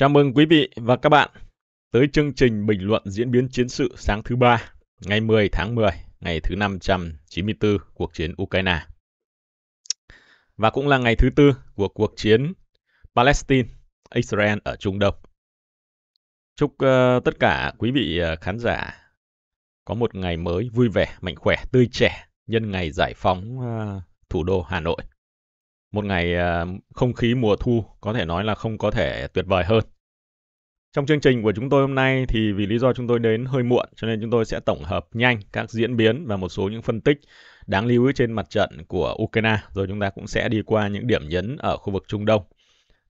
Chào mừng quý vị và các bạn tới chương trình bình luận diễn biến chiến sự sáng thứ ba, ngày 10 tháng 10, ngày thứ 594 cuộc chiến Ukraine. Và cũng là ngày thứ tư của cuộc chiến Palestine, Israel ở Trung Đông. Chúc uh, tất cả quý vị uh, khán giả có một ngày mới vui vẻ, mạnh khỏe, tươi trẻ nhân ngày giải phóng uh, thủ đô Hà Nội một ngày ờ, không khí mùa thu có thể nói là không có thể tuyệt vời hơn. Trong chương trình của chúng tôi hôm nay thì vì lý do chúng tôi đến hơi muộn cho nên chúng tôi sẽ tổng hợp nhanh các diễn biến và một số những phân tích đáng lưu ý trên mặt trận của Ukraine rồi chúng ta cũng sẽ đi qua những điểm nhấn ở khu vực Trung Đông.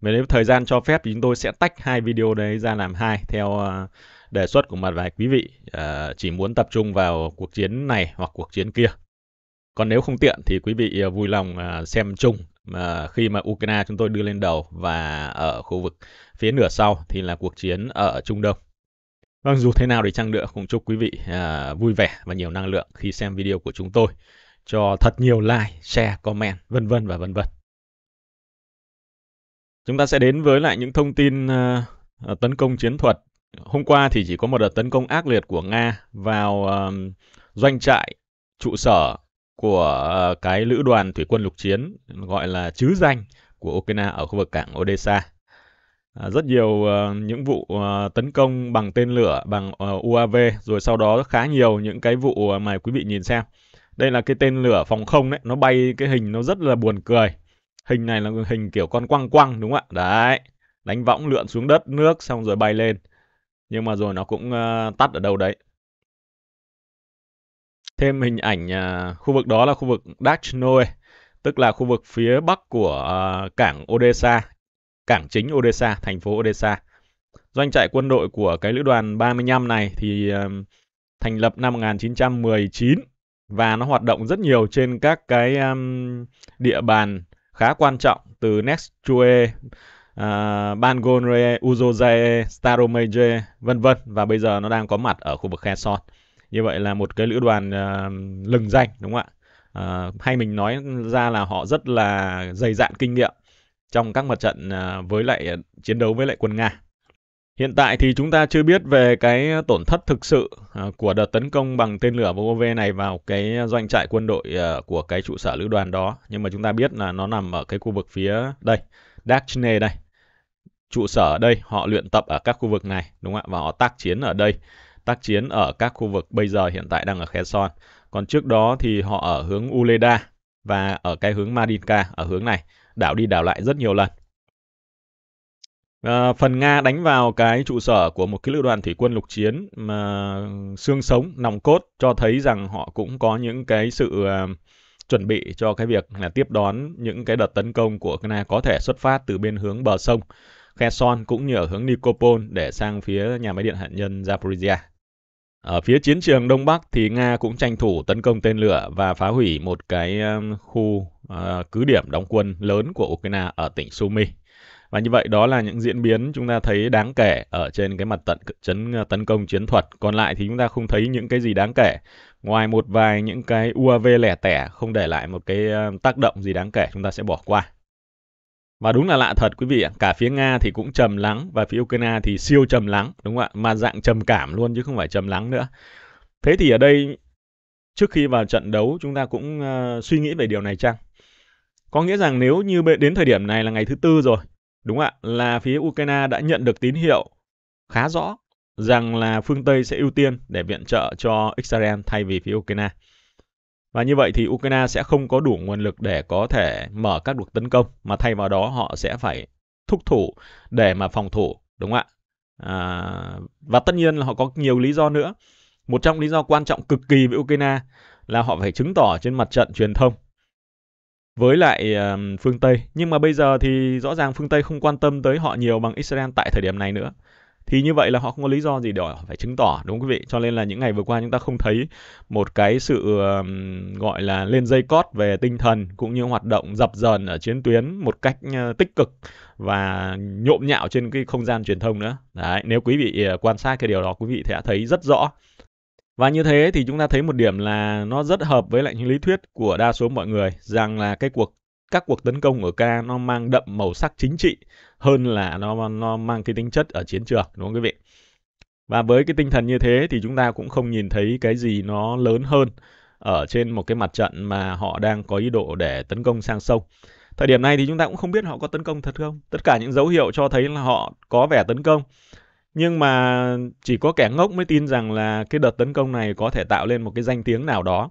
Và nếu thời gian cho phép thì chúng tôi sẽ tách hai video đấy ra làm hai theo ờ, đề xuất của một vài quý vị ờ, chỉ muốn tập trung vào cuộc chiến này hoặc cuộc chiến kia. Còn nếu không tiện thì quý vị vui lòng xem chung mà khi mà Ukraine chúng tôi đưa lên đầu và ở khu vực phía nửa sau thì là cuộc chiến ở Trung Đông. Vâng, dù thế nào thì chăng nữa cũng chúc quý vị à, vui vẻ và nhiều năng lượng khi xem video của chúng tôi. Cho thật nhiều like, share, comment, vân vân và vân vân. Chúng ta sẽ đến với lại những thông tin à, à tấn công chiến thuật. Hôm qua thì chỉ có một đợt tấn công ác liệt của Nga vào à, doanh trại, trụ sở của ờ, cái lữ đoàn thủy quân lục chiến gọi là chứ danh của Ukraine ở khu vực cảng Odessa. Ờ, rất nhiều ờ, những vụ tấn công bằng tên lửa, bằng UAV, rồi sau đó khá nhiều những cái vụ mà quý vị nhìn xem. Đây là cái tên lửa phòng không đấy, nó bay cái hình nó rất là buồn cười. Hình này là hình kiểu con quăng quăng đúng không ạ? Đấy, đánh võng lượn xuống đất nước xong rồi bay lên. Nhưng mà rồi nó cũng tắt ở đâu đấy thêm hình ảnh à, khu vực đó là khu vực Dachnoe, tức là khu vực phía bắc của à, cảng Odessa, cảng chính Odessa, thành phố Odessa. Doanh trại quân đội của cái lữ đoàn 35 này thì à, thành lập năm 1919 và nó hoạt động rất nhiều trên các cái um, địa bàn khá quan trọng từ Nextchue, uh, à, Bangonre, Uzozae, Staromeje, vân vân và bây giờ nó đang có mặt ở khu vực Kherson như vậy là một cái lữ đoàn uh, lừng danh đúng không ạ uh, hay mình nói ra là họ rất là dày dạn kinh nghiệm trong các mặt trận uh, với lại uh, chiến đấu với lại quân nga hiện tại thì chúng ta chưa biết về cái tổn thất thực sự uh, của đợt tấn công bằng tên lửa vov này vào cái doanh trại quân đội uh, của cái trụ sở lữ đoàn đó nhưng mà chúng ta biết là nó nằm ở cái khu vực phía đây dachne đây trụ sở ở đây họ luyện tập ở các khu vực này đúng không ạ và họ tác chiến ở đây tác chiến ở các khu vực bây giờ hiện tại đang ở Kherson. Còn trước đó thì họ ở hướng Uleda và ở cái hướng Madinka ở hướng này, đảo đi đảo lại rất nhiều lần. À, phần Nga đánh vào cái trụ sở của một cái lữ đoàn thủy quân lục chiến mà xương sống, nòng cốt cho thấy rằng họ cũng có những cái sự uh, chuẩn bị cho cái việc là tiếp đón những cái đợt tấn công của Nga có thể xuất phát từ bên hướng bờ sông Kherson cũng như ở hướng Nikopol để sang phía nhà máy điện hạt nhân Zaporizhia. Ở phía chiến trường Đông Bắc thì Nga cũng tranh thủ tấn công tên lửa và phá hủy một cái um, khu ờ, cứ điểm đóng quân lớn của Ukraine ở tỉnh Sumy. Và như vậy đó là những diễn biến chúng ta thấy đáng kể ở trên cái mặt tận chấn ờ, tấn công chiến thuật. Còn lại thì chúng ta không thấy những cái gì đáng kể. Ngoài một vài những cái UAV lẻ tẻ không để lại một cái ờ, tác động gì đáng kể chúng ta sẽ bỏ qua. Và đúng là lạ thật quý vị ạ, cả phía Nga thì cũng trầm lắng và phía Ukraine thì siêu trầm lắng, đúng không ạ? Mà dạng trầm cảm luôn chứ không phải trầm lắng nữa. Thế thì ở đây trước khi vào trận đấu chúng ta cũng uh, suy nghĩ về điều này chăng? Có nghĩa rằng nếu như đến thời điểm này là ngày thứ tư rồi, đúng không ạ? Là phía Ukraine đã nhận được tín hiệu khá rõ rằng là phương Tây sẽ ưu tiên để viện trợ cho Israel thay vì phía Ukraine. Và như vậy thì Ukraine sẽ không có đủ nguồn lực để có thể mở các cuộc tấn công, mà thay vào đó họ sẽ phải thúc thủ để mà phòng thủ, đúng không ạ? À, và tất nhiên là họ có nhiều lý do nữa. Một trong lý do quan trọng cực kỳ với Ukraine là họ phải chứng tỏ trên mặt trận truyền thông với lại ờ, phương Tây. Nhưng mà bây giờ thì rõ ràng phương Tây không quan tâm tới họ nhiều bằng Israel tại thời điểm này nữa thì như vậy là họ không có lý do gì để phải chứng tỏ đúng không quý vị cho nên là những ngày vừa qua chúng ta không thấy một cái sự gọi là lên dây cót về tinh thần cũng như hoạt động dập dờn ở chiến tuyến một cách ờ, tích cực và nhộn nhạo trên cái không gian truyền thông nữa đấy nếu quý vị ờ, quan sát cái điều đó quý vị sẽ thấy rất rõ và như thế thì chúng ta thấy một điểm là nó rất hợp với lại những lý thuyết của đa số mọi người rằng là cái cuộc các cuộc tấn công ở Ca nó mang đậm màu sắc chính trị hơn là nó nó mang cái tính chất ở chiến trường đúng không quý vị? Và với cái tinh thần như thế thì chúng ta cũng không nhìn thấy cái gì nó lớn hơn ở trên một cái mặt trận mà họ đang có ý đồ để tấn công sang sông. Thời điểm này thì chúng ta cũng không biết họ có tấn công thật không. Tất cả những dấu hiệu cho thấy là họ có vẻ tấn công. Nhưng mà chỉ có kẻ ngốc mới tin rằng là cái đợt tấn công này có thể tạo lên một cái danh tiếng nào đó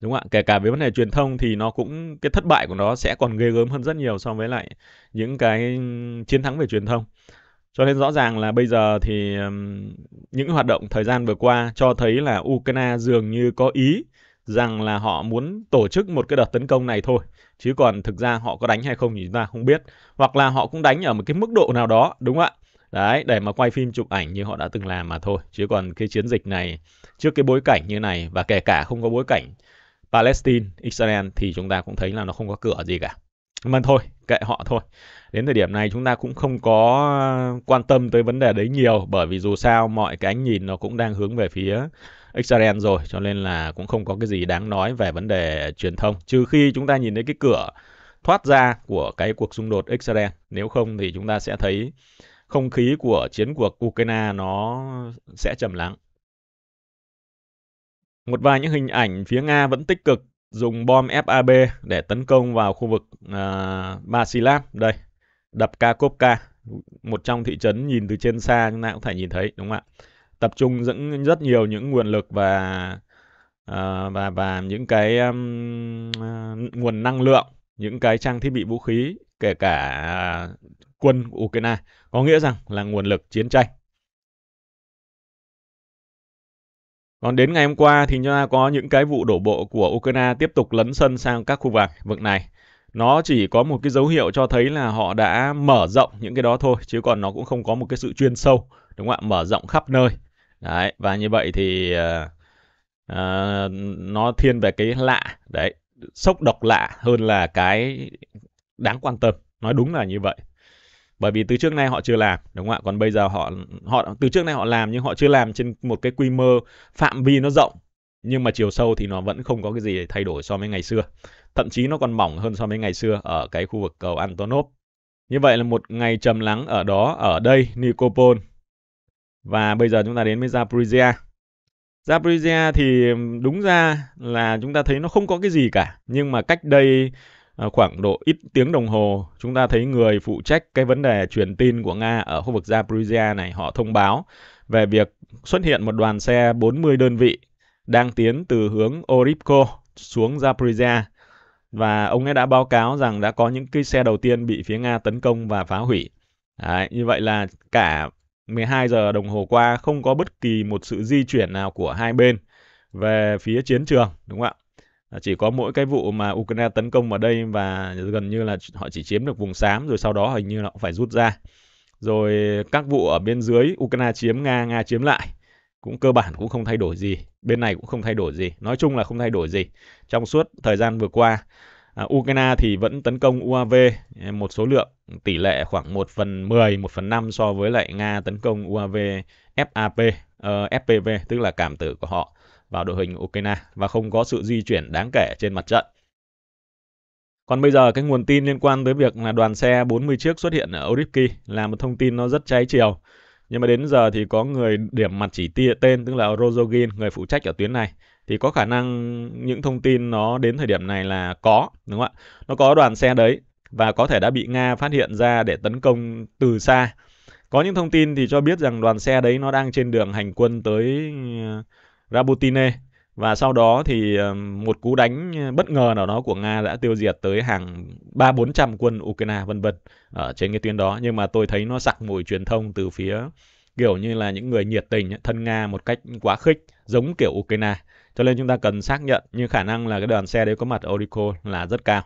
Đúng ạ, kể cả với vấn đề truyền thông thì nó cũng cái thất bại của nó sẽ còn ghê gớm hơn rất nhiều so với lại những cái chiến thắng về truyền thông. Cho nên rõ ràng là bây giờ thì những hoạt động thời gian vừa qua cho thấy là Ukraine dường như có ý rằng là họ muốn tổ chức một cái đợt tấn công này thôi chứ còn thực ra họ có đánh hay không thì chúng ta không biết hoặc là họ cũng đánh ở một cái mức độ nào đó đúng không ạ đấy để mà quay phim chụp ảnh như họ đã từng làm mà thôi chứ còn cái chiến dịch này trước cái bối cảnh như này và kể cả không có bối cảnh Palestine, Israel thì chúng ta cũng thấy là nó không có cửa gì cả. Mà thôi, kệ họ thôi. Đến thời điểm này chúng ta cũng không có quan tâm tới vấn đề đấy nhiều bởi vì dù sao mọi cái ánh nhìn nó cũng đang hướng về phía Israel rồi cho nên là cũng không có cái gì đáng nói về vấn đề truyền thông. Trừ khi chúng ta nhìn thấy cái cửa thoát ra của cái cuộc xung đột Israel. Nếu không thì chúng ta sẽ thấy không khí của chiến cuộc Ukraine nó sẽ trầm lắng. Một vài những hình ảnh phía Nga vẫn tích cực dùng bom FAB để tấn công vào khu vực uh, Basilab. Đây, đập Kakovka, một trong thị trấn nhìn từ trên xa chúng ta cũng thể nhìn thấy đúng không ạ? Tập trung dẫn rất nhiều những nguồn lực và uh, và và những cái um, uh, nguồn năng lượng, những cái trang thiết bị vũ khí, kể cả uh, quân Ukraine. Có nghĩa rằng là nguồn lực chiến tranh Còn đến ngày hôm qua thì chúng ta có những cái vụ đổ bộ của Ukraine tiếp tục lấn sân sang các khu vực vực này. Nó chỉ có một cái dấu hiệu cho thấy là họ đã mở rộng những cái đó thôi, chứ còn nó cũng không có một cái sự chuyên sâu, đúng không ạ? Mở rộng khắp nơi. Đấy, và như vậy thì uh, uh, nó thiên về cái lạ, đấy, sốc độc lạ hơn là cái đáng quan tâm. Nói đúng là như vậy bởi vì từ trước nay họ chưa làm đúng không ạ còn bây giờ họ họ từ trước nay họ làm nhưng họ chưa làm trên một cái quy mô phạm vi nó rộng nhưng mà chiều sâu thì nó vẫn không có cái gì để thay đổi so với ngày xưa thậm chí nó còn mỏng hơn so với ngày xưa ở cái khu vực cầu Antonov như vậy là một ngày trầm lắng ở đó ở đây Nikopol và bây giờ chúng ta đến với Zaporizhia Zaporizhia thì đúng ra là chúng ta thấy nó không có cái gì cả nhưng mà cách đây Ờ, khoảng độ ít tiếng đồng hồ, chúng ta thấy người phụ trách cái vấn đề truyền tin của Nga ở khu vực Zaporizhia này họ thông báo về việc xuất hiện một đoàn xe 40 đơn vị đang tiến từ hướng Oripko xuống Zaporizhia và ông ấy đã báo cáo rằng đã có những cái xe đầu tiên bị phía Nga tấn công và phá hủy. Đấy, như vậy là cả 12 giờ đồng hồ qua không có bất kỳ một sự di chuyển nào của hai bên về phía chiến trường, đúng không ạ? Ờ, chỉ có mỗi cái vụ mà Ukraine tấn công vào đây và gần như là họ chỉ chiếm được vùng xám rồi sau đó hình như là cũng phải rút ra rồi các vụ ở bên dưới Ukraine chiếm Nga Nga chiếm lại cũng cơ bản cũng không thay đổi gì bên này cũng không thay đổi gì nói chung là không thay đổi gì trong suốt thời gian vừa qua à, Ukraine thì vẫn tấn công UAV à, một số lượng tỷ lệ khoảng 1 phần 10 1 phần 5 so với lại Nga tấn công UAV FAP uh, ờ, FPV tức là cảm tử của họ vào đội hình Ukraine và không có sự di chuyển đáng kể trên mặt trận. Còn bây giờ cái nguồn tin liên quan tới việc là đoàn xe 40 chiếc xuất hiện ở Oripki là một thông tin nó rất cháy chiều. Nhưng mà đến giờ thì có người điểm mặt chỉ tia tên tức là Rozogin, người phụ trách ở tuyến này thì có khả năng những thông tin nó đến thời điểm này là có, đúng không ạ? Nó có đoàn xe đấy và có thể đã bị Nga phát hiện ra để tấn công từ xa. Có những thông tin thì cho biết rằng đoàn xe đấy nó đang trên đường hành quân tới Rabotine và sau đó thì một cú đánh bất ngờ nào đó của Nga đã tiêu diệt tới hàng ba bốn trăm quân Ukraine vân vân ở trên cái tuyến đó nhưng mà tôi thấy nó sặc mùi truyền thông từ phía kiểu như là những người nhiệt tình thân Nga một cách quá khích giống kiểu Ukraine cho nên chúng ta cần xác nhận nhưng khả năng là cái đoàn xe đấy có mặt Oracle là rất cao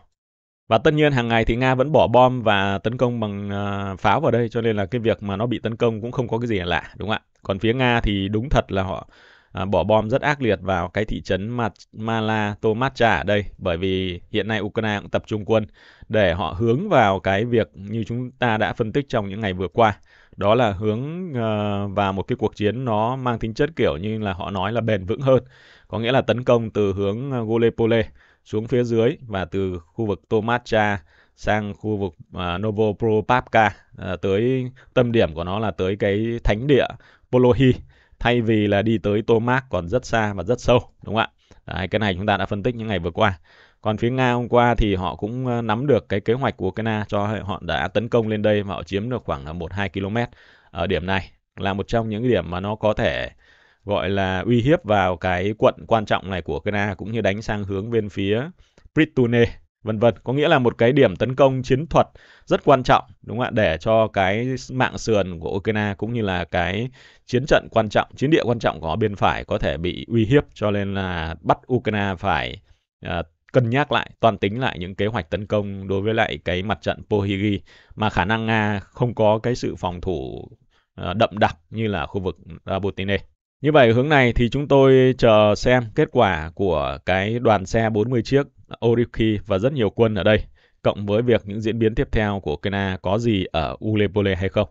và tất nhiên hàng ngày thì Nga vẫn bỏ bom và tấn công bằng à, pháo vào đây cho nên là cái việc mà nó bị tấn công cũng không có cái gì là lạ đúng không ạ còn phía Nga thì đúng thật là họ à, bỏ bom rất ác liệt vào cái thị trấn Mat Mala Tomatcha ở đây bởi vì hiện nay Ukraine cũng tập trung quân để họ hướng vào cái việc như chúng ta đã phân tích trong những ngày vừa qua đó là hướng uh, vào một cái cuộc chiến nó mang tính chất kiểu như là họ nói là bền vững hơn có nghĩa là tấn công từ hướng ờ, Golepole xuống phía dưới và từ khu vực Tomatcha sang khu vực uh, ờ, Novopropavka uh, tới tâm điểm của nó là tới cái thánh địa Polohi thay vì là đi tới Tomac còn rất xa và rất sâu đúng không ạ Đấy, cái này chúng ta đã phân tích những ngày vừa qua còn phía Nga hôm qua thì họ cũng ờ, nắm được cái kế hoạch của Ukraine cho họ đã tấn công lên đây và họ chiếm được khoảng là ờ, một hai km ở điểm này là một trong những điểm mà nó có thể gọi là uy hiếp vào cái quận quan trọng này của Ukraine cũng như đánh sang hướng bên phía Pritune vân vân có nghĩa là một cái điểm tấn công chiến thuật rất quan trọng đúng không ạ để cho cái mạng sườn của Ukraine cũng như là cái chiến trận quan trọng chiến địa quan trọng của bên phải có thể bị uy hiếp cho nên là bắt Ukraine phải uh, cân nhắc lại toàn tính lại những kế hoạch tấn công đối với lại cái mặt trận Pohigi mà khả năng Nga không có cái sự phòng thủ à, đậm đặc như là khu vực Rabotine. Như vậy hướng này thì chúng tôi chờ xem kết quả của cái đoàn xe 40 chiếc Oriki và rất nhiều quân ở đây, cộng với việc những diễn biến tiếp theo của Kena có gì ở Ulepole hay không.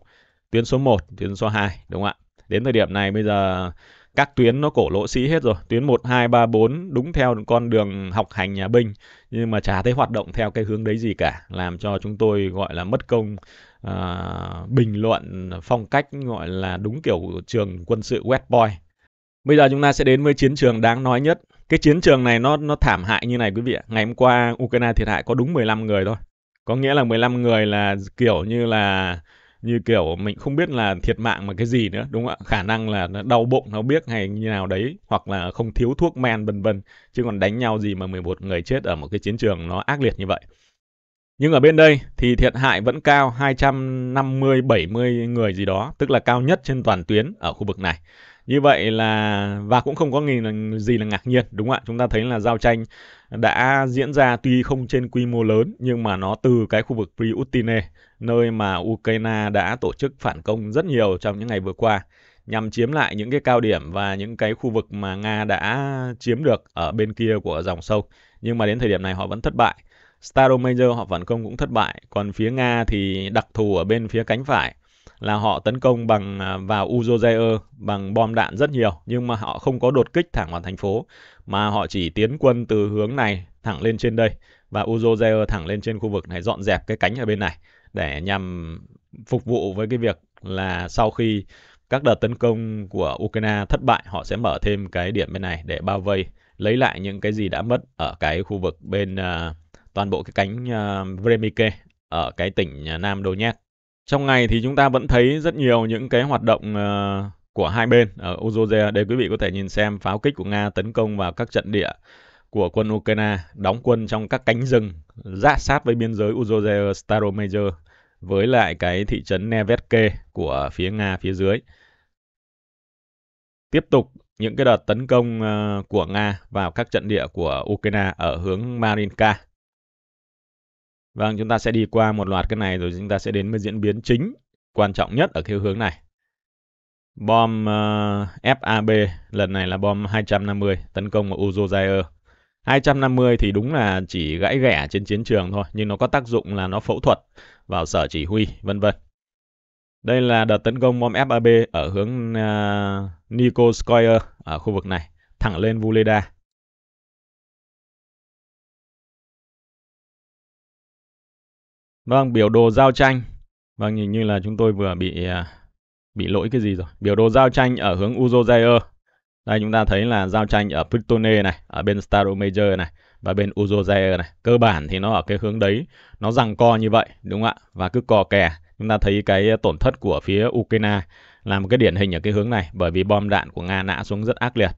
Tuyến số 1, tuyến số 2, đúng không ạ? Đến thời điểm này bây giờ các tuyến nó cổ lỗ sĩ hết rồi. Tuyến 1, 2, 3, 4 đúng theo con đường học hành nhà binh nhưng mà chả thấy hoạt động theo cái hướng đấy gì cả. Làm cho chúng tôi gọi là mất công uh, bình luận phong cách gọi là đúng kiểu trường quân sự West Point. Bây giờ chúng ta sẽ đến với chiến trường đáng nói nhất cái chiến trường này nó nó thảm hại như này quý vị ạ. Ngày hôm qua Ukraine thiệt hại có đúng 15 người thôi. Có nghĩa là 15 người là kiểu như là như kiểu mình không biết là thiệt mạng mà cái gì nữa đúng không ạ khả năng là nó đau bụng nó biết hay như nào đấy hoặc là không thiếu thuốc men vân vân chứ còn đánh nhau gì mà 11 người chết ở một cái chiến trường nó ác liệt như vậy nhưng ở bên đây thì thiệt hại vẫn cao 250 70 người gì đó tức là cao nhất trên toàn tuyến ở khu vực này như vậy là và cũng không có gì là, gì là ngạc nhiên đúng không ạ chúng ta thấy là giao tranh đã diễn ra tuy không trên quy mô lớn nhưng mà nó từ cái khu vực Priutine nơi mà Ukraine đã tổ chức phản công rất nhiều trong những ngày vừa qua nhằm chiếm lại những cái cao điểm và những cái khu vực mà Nga đã chiếm được ở bên kia của dòng sông nhưng mà đến thời điểm này họ vẫn thất bại Staromajor họ phản công cũng thất bại còn phía Nga thì đặc thù ở bên phía cánh phải là họ tấn công bằng à, vào Uzozair bằng bom đạn rất nhiều nhưng mà họ không có đột kích thẳng vào thành phố mà họ chỉ tiến quân từ hướng này thẳng lên trên đây và Uzozair thẳng lên trên khu vực này dọn dẹp cái cánh ở bên này để nhằm phục vụ với cái việc là sau khi các đợt tấn công của Ukraine thất bại họ sẽ mở thêm cái điểm bên này để bao vây lấy lại những cái gì đã mất ở cái khu vực bên uh, toàn bộ cái cánh uh, à, Vremike ở cái tỉnh Nam Donetsk trong ngày thì chúng ta vẫn thấy rất nhiều những cái hoạt động ờ, của hai bên ở Uzoze. Đây quý vị có thể nhìn xem pháo kích của Nga tấn công vào các trận địa của quân Ukraine, đóng quân trong các cánh rừng giáp sát với biên giới Uzoze Staromajor với lại cái thị trấn Nevetke của phía Nga phía dưới. Tiếp tục những cái đợt tấn công ờ, của Nga vào các trận địa của Ukraine ở hướng Marinka Vâng, chúng ta sẽ đi qua một loạt cái này rồi chúng ta sẽ đến với diễn biến chính quan trọng nhất ở cái hướng này. Bom uh, ờ, FAB lần này là bom 250 tấn công vào Uzozair. 250 thì đúng là chỉ gãy ghẻ trên chiến trường thôi, nhưng nó có tác dụng là nó phẫu thuật vào sở chỉ huy, vân vân. Đây là đợt tấn công bom FAB ở hướng uh, Nikolskoye ở khu vực này, thẳng lên Vuleda. Vâng, biểu đồ giao tranh. Vâng, hình như là chúng tôi vừa bị à, bị lỗi cái gì rồi. Biểu đồ giao tranh ở hướng Uzozair. Đây chúng ta thấy là giao tranh ở Plutone này, ở bên Staromajor này và bên Uzozair này. Cơ bản thì nó ở cái hướng đấy, nó rằng co như vậy, đúng không ạ? Và cứ cò kè. Chúng ta thấy cái tổn thất của phía Ukraine là một cái điển hình ở cái hướng này bởi vì bom đạn của Nga nã xuống rất ác liệt.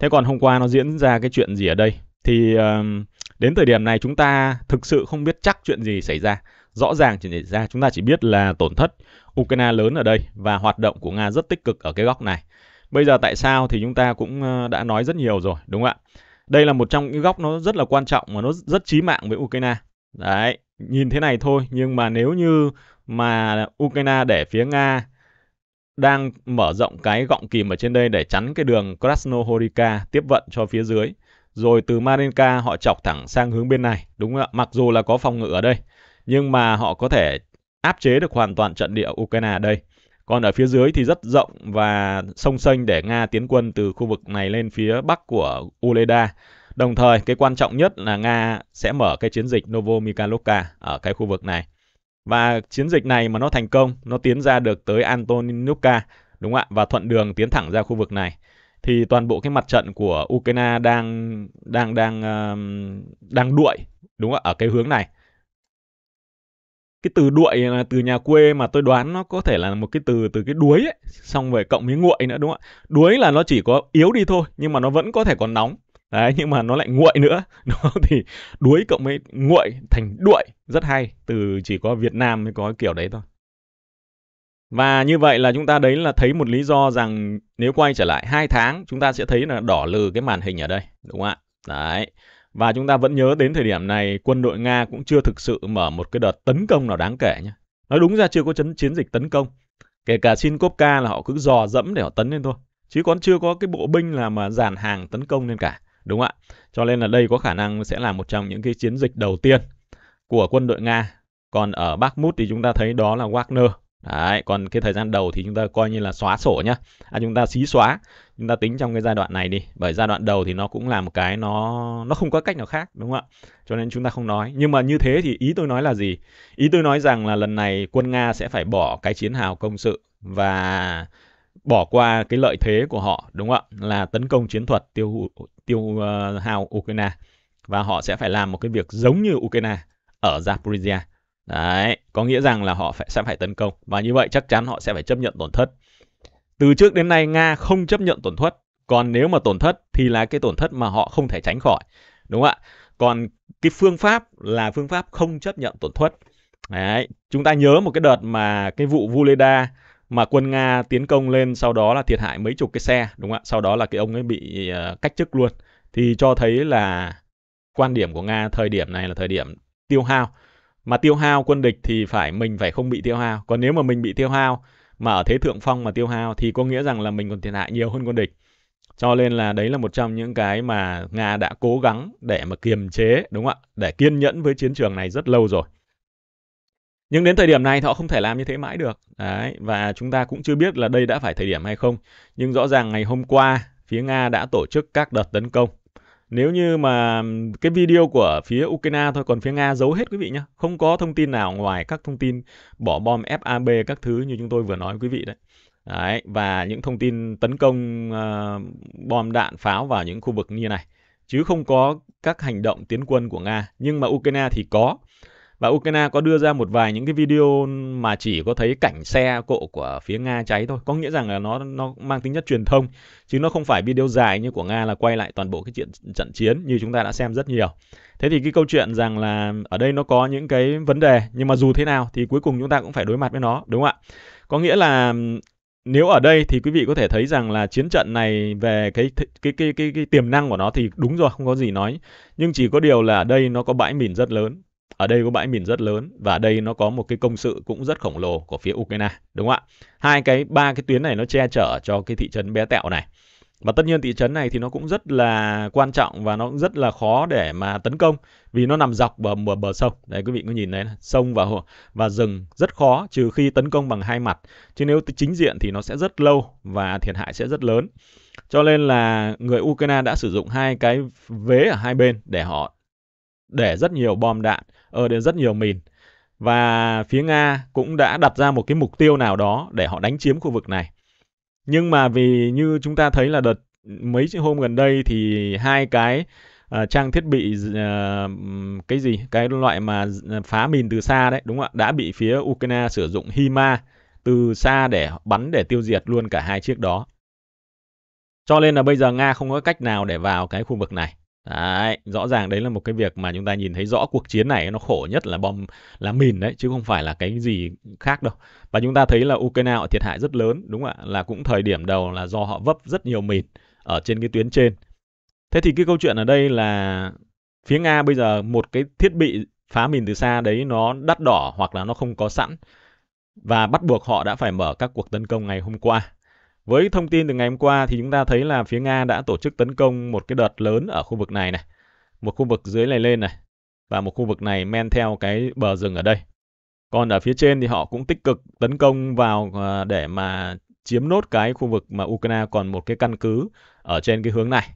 Thế còn hôm qua nó diễn ra cái chuyện gì ở đây? Thì uh, đến thời điểm này chúng ta thực sự không biết chắc chuyện gì xảy ra rõ ràng chỉ để ra chúng ta chỉ biết là tổn thất Ukraine lớn ở đây và hoạt động của Nga rất tích cực ở cái góc này. Bây giờ tại sao thì chúng ta cũng ờ, đã nói rất nhiều rồi, đúng không ạ? Đây là một trong những góc nó rất là quan trọng mà nó rất chí mạng với Ukraine. Đấy, nhìn thế này thôi nhưng mà nếu như mà Ukraine để phía Nga đang mở rộng cái gọng kìm ở trên đây để chắn cái đường Krasnohorika tiếp vận cho phía dưới. Rồi từ Marinka họ chọc thẳng sang hướng bên này, đúng không ạ? Mặc dù là có phòng ngự ở đây, nhưng mà họ có thể áp chế được hoàn toàn trận địa Ukraine ở đây. Còn ở phía dưới thì rất rộng và sông xanh để Nga tiến quân từ khu vực này lên phía bắc của Uleda. Đồng thời, cái quan trọng nhất là Nga sẽ mở cái chiến dịch Novomikhailovka ở cái khu vực này. Và chiến dịch này mà nó thành công, nó tiến ra được tới Antoninivka, đúng không ạ? Và thuận đường tiến thẳng ra khu vực này thì toàn bộ cái mặt trận của Ukraine đang đang đang uh, đang đuổi đúng không ạ? ở cái hướng này cái từ đuội là từ nhà quê mà tôi đoán nó có thể là một cái từ từ cái đuối ấy, xong về cộng với nguội nữa đúng không ạ? Đuối là nó chỉ có yếu đi thôi nhưng mà nó vẫn có thể còn nóng. Đấy nhưng mà nó lại nguội nữa. Nó thì đuối cộng với nguội thành đuội, rất hay. Từ chỉ có Việt Nam mới có kiểu đấy thôi. Và như vậy là chúng ta đấy là thấy một lý do rằng nếu quay trở lại hai tháng chúng ta sẽ thấy là đỏ lừ cái màn hình ở đây, đúng không ạ? Đấy. Và chúng ta vẫn nhớ đến thời điểm này quân đội Nga cũng chưa thực sự mở một cái đợt tấn công nào đáng kể nhé. Nói đúng ra chưa có chấn chiến dịch tấn công. Kể cả Sinkovka là họ cứ dò dẫm để họ tấn lên thôi. Chứ còn chưa có cái bộ binh là mà dàn hàng tấn công lên cả. Đúng không ạ? Cho nên là đây có khả năng sẽ là một trong những cái chiến dịch đầu tiên của quân đội Nga. Còn ở Bakhmut thì chúng ta thấy đó là Wagner Đấy, còn cái thời gian đầu thì chúng ta coi như là xóa sổ nhá. À chúng ta xí xóa, chúng ta tính trong cái giai đoạn này đi. Bởi giai đoạn đầu thì nó cũng là một cái nó nó không có cách nào khác đúng không ạ? Cho nên chúng ta không nói. Nhưng mà như thế thì ý tôi nói là gì? Ý tôi nói rằng là lần này quân Nga sẽ phải bỏ cái chiến hào công sự và bỏ qua cái lợi thế của họ đúng không ạ? Là tấn công chiến thuật tiêu tiêu uh, hào Ukraine và họ sẽ phải làm một cái việc giống như Ukraine ở Zaporizhia Đấy, có nghĩa rằng là họ phải, sẽ phải tấn công và như vậy chắc chắn họ sẽ phải chấp nhận tổn thất. Từ trước đến nay Nga không chấp nhận tổn thất, còn nếu mà tổn thất thì là cái tổn thất mà họ không thể tránh khỏi. Đúng không ạ? Còn cái phương pháp là phương pháp không chấp nhận tổn thất. Đấy, chúng ta nhớ một cái đợt mà cái vụ Vuleda mà quân Nga tiến công lên sau đó là thiệt hại mấy chục cái xe, đúng không ạ? Sau đó là cái ông ấy bị ờ, cách chức luôn. Thì cho thấy là quan điểm của Nga thời điểm này là thời điểm tiêu hao mà tiêu hao quân địch thì phải mình phải không bị tiêu hao còn nếu mà mình bị tiêu hao mà ở thế thượng phong mà tiêu hao thì có nghĩa rằng là mình còn thiệt hại nhiều hơn quân địch cho nên là đấy là một trong những cái mà nga đã cố gắng để mà kiềm chế đúng không ạ để kiên nhẫn với chiến trường này rất lâu rồi nhưng đến thời điểm này thì họ không thể làm như thế mãi được đấy và chúng ta cũng chưa biết là đây đã phải thời điểm hay không nhưng rõ ràng ngày hôm qua phía nga đã tổ chức các đợt tấn công nếu như mà cái video của phía Ukraine thôi còn phía Nga giấu hết quý vị nhé không có thông tin nào ngoài các thông tin bỏ bom FAB các thứ như chúng tôi vừa nói quý vị đấy Đấy, và những thông tin tấn công uh, bom đạn pháo vào những khu vực như này chứ không có các hành động tiến quân của Nga nhưng mà Ukraine thì có và Ukraine có đưa ra một vài những cái video mà chỉ có thấy cảnh xe cộ của phía Nga cháy thôi có nghĩa rằng là nó nó mang tính chất truyền thông chứ nó không phải video dài như của Nga là quay lại toàn bộ cái chuyện trận chiến như chúng ta đã xem rất nhiều thế thì cái câu chuyện rằng là ở đây nó có những cái vấn đề nhưng mà dù thế nào thì cuối cùng chúng ta cũng phải đối mặt với nó đúng không ạ có nghĩa là nếu ở đây thì quý vị có thể thấy rằng là chiến trận này về cái cái cái cái, cái, tiềm năng của nó thì đúng rồi không có gì nói nhưng chỉ có điều là ở đây nó có bãi mìn rất lớn ở đây có bãi mìn rất lớn và ở đây nó có một cái công sự cũng rất khổng lồ của phía Ukraine, đúng không ạ? Hai cái ba cái tuyến này nó che chở cho cái thị trấn bé tẹo này. Và tất nhiên thị trấn này thì nó cũng rất là quan trọng và nó cũng rất là khó để mà tấn công vì nó nằm dọc bờ bờ, bờ sông. Đấy quý vị có nhìn đấy, sông và hồ và rừng rất khó trừ khi tấn công bằng hai mặt. Chứ nếu chính diện thì nó sẽ rất lâu và thiệt hại sẽ rất lớn. Cho nên là người Ukraine đã sử dụng hai cái vế ở hai bên để họ để rất nhiều bom đạn, ở ờ, đến rất nhiều mìn. Và phía Nga cũng đã đặt ra một cái mục tiêu nào đó để họ đánh chiếm khu vực này. Nhưng mà vì như chúng ta thấy là đợt mấy hôm gần đây thì hai cái uh, trang thiết bị uh, cái gì cái loại mà phá mìn từ xa đấy đúng không ạ đã bị phía Ukraine sử dụng HIMA từ xa để bắn để tiêu diệt luôn cả hai chiếc đó. Cho nên là bây giờ Nga không có cách nào để vào cái khu vực này. Đấy, rõ ràng đấy là một cái việc mà chúng ta nhìn thấy rõ cuộc chiến này nó khổ nhất là bom là mìn đấy chứ không phải là cái gì khác đâu. Và chúng ta thấy là Ukraine họ thiệt hại rất lớn đúng không ạ? Là cũng thời điểm đầu là do họ vấp rất nhiều mìn ở trên cái tuyến trên. Thế thì cái câu chuyện ở đây là phía Nga bây giờ một cái thiết bị phá mìn từ xa đấy nó đắt đỏ hoặc là nó không có sẵn và bắt buộc họ đã phải mở các cuộc tấn công ngày hôm qua với thông tin từ ngày hôm qua thì chúng ta thấy là phía Nga đã tổ chức tấn công một cái đợt lớn ở khu vực này này, một khu vực dưới này lên này và một khu vực này men theo cái bờ rừng ở đây. Còn ở phía trên thì họ cũng tích cực tấn công vào ờ, để mà chiếm nốt cái khu vực mà Ukraine còn một cái căn cứ ở trên cái hướng này.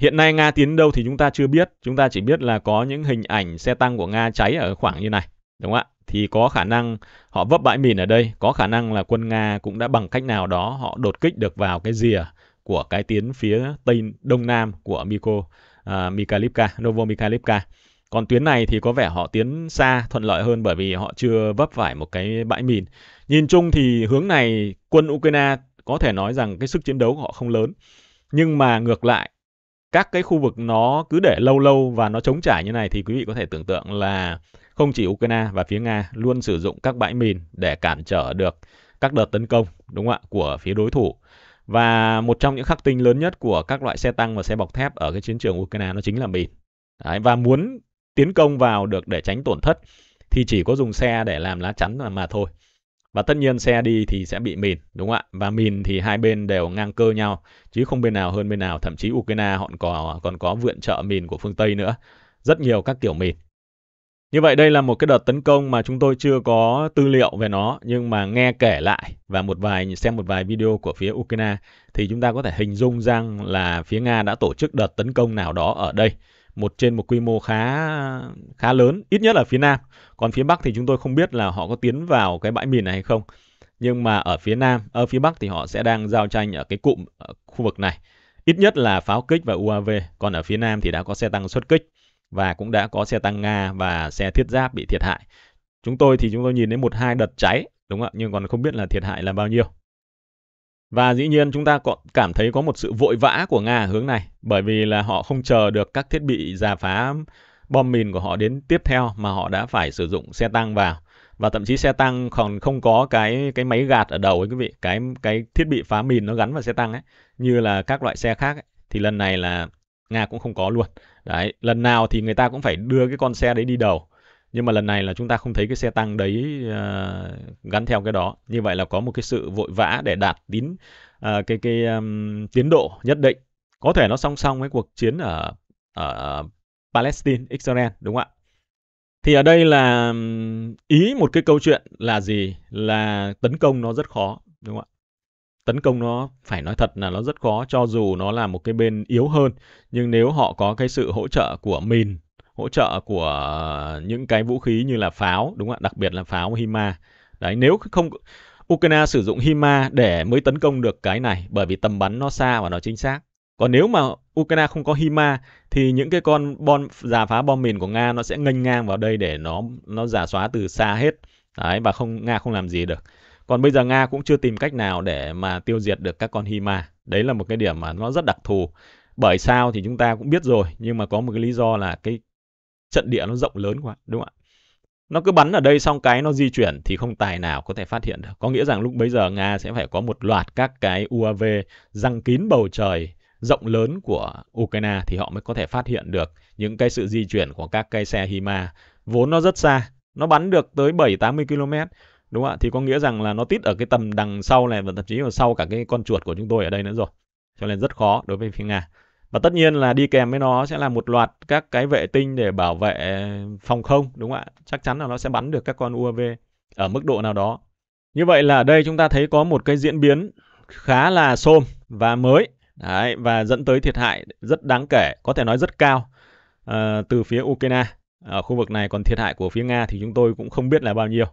Hiện nay Nga tiến đâu thì chúng ta chưa biết, chúng ta chỉ biết là có những hình ảnh xe tăng của Nga cháy ở khoảng như này, đúng không ạ? thì có khả năng họ vấp bãi mìn ở đây, có khả năng là quân Nga cũng đã bằng cách nào đó họ đột kích được vào cái rìa của cái tiến phía tây đông nam của Miko uh, à, Mikhailivka, Novo Mikhailivka. Còn tuyến này thì có vẻ họ tiến xa thuận lợi hơn bởi vì họ chưa vấp phải một cái bãi mìn. Nhìn chung thì hướng này quân Ukraine có thể nói rằng cái sức chiến đấu của họ không lớn. Nhưng mà ngược lại, các cái khu vực nó cứ để lâu lâu và nó chống trả như này thì quý vị có thể tưởng tượng là không chỉ Ukraine và phía Nga luôn sử dụng các bãi mìn để cản trở được các đợt tấn công đúng không ạ của phía đối thủ. Và một trong những khắc tinh lớn nhất của các loại xe tăng và xe bọc thép ở cái chiến trường Ukraine nó chính là mìn. Đấy, và muốn tiến công vào được để tránh tổn thất thì chỉ có dùng xe để làm lá chắn mà, thôi. Và tất nhiên xe đi thì sẽ bị mìn, đúng không ạ? Và mìn thì hai bên đều ngang cơ nhau, chứ không bên nào hơn bên nào. Thậm chí Ukraine họ còn có, còn có viện trợ mìn của phương Tây nữa. Rất nhiều các kiểu mìn. Như vậy đây là một cái đợt tấn công mà chúng tôi chưa có tư liệu về nó nhưng mà nghe kể lại và một vài xem một vài video của phía Ukraine thì chúng ta có thể hình dung rằng là phía Nga đã tổ chức đợt tấn công nào đó ở đây một trên một quy mô khá khá lớn ít nhất là phía nam còn phía bắc thì chúng tôi không biết là họ có tiến vào cái bãi mìn này hay không nhưng mà ở phía nam ở phía bắc thì họ sẽ đang giao tranh ở cái cụm ở ờ, khu vực này ít nhất là pháo kích và UAV còn ở phía nam thì đã có xe tăng xuất kích và cũng đã có xe tăng Nga và xe thiết giáp bị thiệt hại. Chúng tôi thì chúng tôi nhìn đến một hai đợt cháy, đúng không ạ? Nhưng còn không biết là thiệt hại là bao nhiêu. Và dĩ nhiên chúng ta còn cảm thấy có một sự vội vã của Nga hướng này, bởi vì là họ không chờ được các thiết bị giả phá bom mìn của họ đến tiếp theo mà họ đã phải sử dụng xe tăng vào và thậm chí xe tăng còn không có cái cái máy gạt ở đầu ấy quý vị, cái cái thiết bị phá mìn nó gắn vào xe tăng ấy, như là các loại xe khác ấy. thì lần này là Nga cũng không có luôn. Đấy, lần nào thì người ta cũng phải đưa cái con xe đấy đi đầu. Nhưng mà lần này là chúng ta không thấy cái xe tăng đấy uh, gắn theo cái đó. Như vậy là có một cái sự vội vã để đạt tín uh, cái cái um, tiến độ nhất định. Có thể nó song song với cuộc chiến ở ở Palestine, Israel đúng không ạ? Thì ở đây là ý một cái câu chuyện là gì? Là tấn công nó rất khó đúng không ạ? tấn công nó phải nói thật là nó rất khó cho dù nó là một cái bên yếu hơn nhưng nếu họ có cái sự hỗ trợ của mìn hỗ trợ của những cái vũ khí như là pháo đúng không ạ đặc biệt là pháo hima đấy nếu không Ukraine sử dụng hima để mới tấn công được cái này bởi vì tầm bắn nó xa và nó chính xác còn nếu mà Ukraine không có hima thì những cái con bom giả phá bom mìn của nga nó sẽ nghênh ngang vào đây để nó nó giả xóa từ xa hết đấy và không nga không làm gì được còn bây giờ Nga cũng chưa tìm cách nào để mà tiêu diệt được các con Hima. Đấy là một cái điểm mà nó rất đặc thù. Bởi sao thì chúng ta cũng biết rồi, nhưng mà có một cái lý do là cái trận địa nó rộng lớn quá, đúng không ạ? Nó cứ bắn ở đây xong cái nó di chuyển thì không tài nào có thể phát hiện được. Có nghĩa rằng lúc bấy giờ Nga sẽ phải có một loạt các cái UAV răng kín bầu trời rộng lớn của Ukraine thì họ mới có thể phát hiện được những cái sự di chuyển của các cái xe Hima. Vốn nó rất xa, nó bắn được tới 7-80 km đúng không ạ thì có nghĩa rằng là nó tít ở cái tầm đằng sau này và thậm chí là sau cả cái con chuột của chúng tôi ở đây nữa rồi cho nên rất khó đối với phía nga và tất nhiên là đi kèm với nó sẽ là một loạt các cái vệ tinh để bảo vệ ờ, phòng không đúng không ạ chắc chắn là nó sẽ bắn được các con uav ở mức độ nào đó như vậy là ở đây chúng ta thấy có một cái diễn biến khá là xôm và mới Đấy, và dẫn tới thiệt hại rất đáng kể, có thể nói rất cao uh, từ phía Ukraine. Ở khu vực này còn thiệt hại của phía Nga thì chúng tôi cũng không biết là bao nhiêu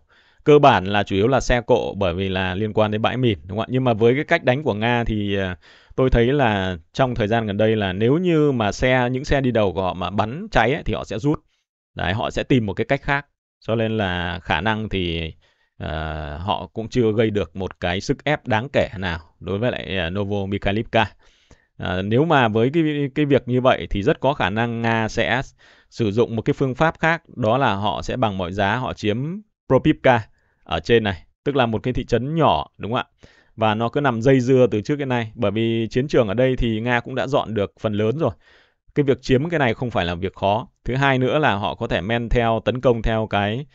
cơ bản là chủ yếu là xe cộ bởi vì là liên quan đến bãi mìn đúng không ạ nhưng mà với cái cách đánh của nga thì à, tôi thấy là trong thời gian gần đây là nếu như mà xe những xe đi đầu của họ mà bắn cháy ấy, thì họ sẽ rút đấy họ sẽ tìm một cái cách khác cho nên là khả năng thì uh, họ cũng chưa gây được một cái sức ép đáng kể nào đối với lại uh, Novo Mikhailivka uh, nếu mà với cái cái việc như vậy thì rất có khả năng nga sẽ sử dụng một cái phương pháp khác đó là họ sẽ bằng mọi giá họ chiếm Propivka ở trên này, tức là một cái thị trấn nhỏ đúng không ạ? Và nó cứ nằm dây dưa từ trước cái này, bởi vì chiến trường ở đây thì Nga cũng đã dọn được phần lớn rồi. Cái việc chiếm cái này không phải là việc khó. Thứ hai nữa là họ có thể men theo tấn công theo cái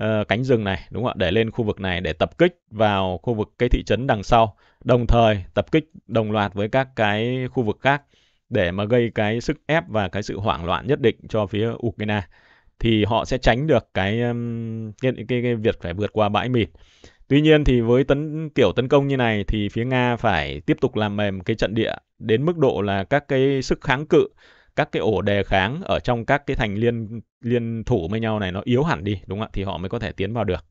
uh, cánh rừng này đúng không ạ? Để lên khu vực này để tập kích vào khu vực cái thị trấn đằng sau, đồng thời tập kích đồng loạt với các cái khu vực khác để mà gây cái sức ép và cái sự hoảng loạn nhất định cho phía Ukraine thì họ sẽ tránh được cái um, cái, cái, cái việc phải vượt qua bãi mìn. Tuy nhiên thì với tấn kiểu tấn công như này thì phía Nga phải tiếp tục làm mềm cái trận địa đến mức độ là các cái sức kháng cự, các cái ổ đề kháng ở trong các cái thành liên liên thủ với nhau này nó yếu hẳn đi, đúng không ạ? Thì họ mới có thể tiến vào được.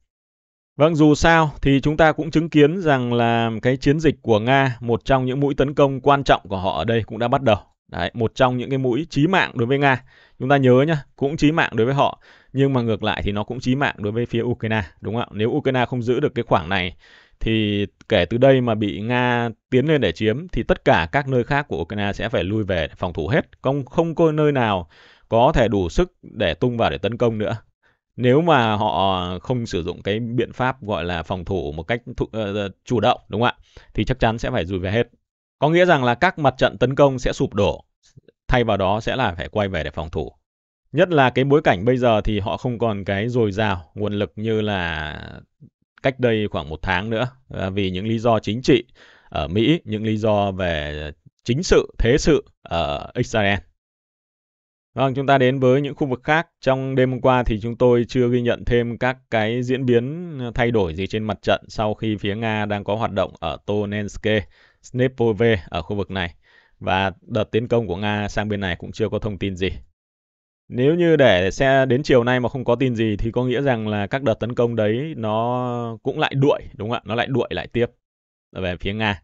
Vâng, dù sao thì chúng ta cũng chứng kiến rằng là cái chiến dịch của Nga, một trong những mũi tấn công quan trọng của họ ở đây cũng đã bắt đầu. Đấy, một trong những cái mũi chí mạng đối với Nga chúng ta nhớ nhá cũng chí mạng đối với họ nhưng mà ngược lại thì nó cũng chí mạng đối với phía Ukraine đúng không ạ nếu Ukraine không giữ được cái khoảng này thì kể từ đây mà bị Nga tiến lên để chiếm thì tất cả các nơi khác của Ukraine sẽ phải lui về phòng thủ hết không không có nơi nào có thể đủ sức để tung vào để tấn công nữa nếu mà họ không sử dụng cái biện pháp gọi là phòng thủ một cách thụ, uh, ờ, ờ, chủ động đúng không ạ thì chắc chắn sẽ phải rùi về hết có nghĩa rằng là các mặt trận tấn công sẽ sụp đổ Thay vào đó sẽ là phải quay về để phòng thủ. Nhất là cái bối cảnh bây giờ thì họ không còn cái dồi dào, nguồn lực như là cách đây khoảng một tháng nữa. À, vì những lý do chính trị ở Mỹ, những lý do về chính sự, thế sự ở Israel. Vâng, chúng ta đến với những khu vực khác. Trong đêm hôm qua thì chúng tôi chưa ghi nhận thêm các cái diễn biến thay đổi gì trên mặt trận sau khi phía Nga đang có hoạt động ở Tonenske, Snepove ở khu vực này. Và đợt tiến công của Nga sang bên này cũng chưa có thông tin gì. Nếu như để xe đến chiều nay mà không có tin gì thì có nghĩa rằng là các đợt tấn công đấy nó cũng lại đuổi, đúng không ạ? Nó lại đuổi lại tiếp về phía Nga.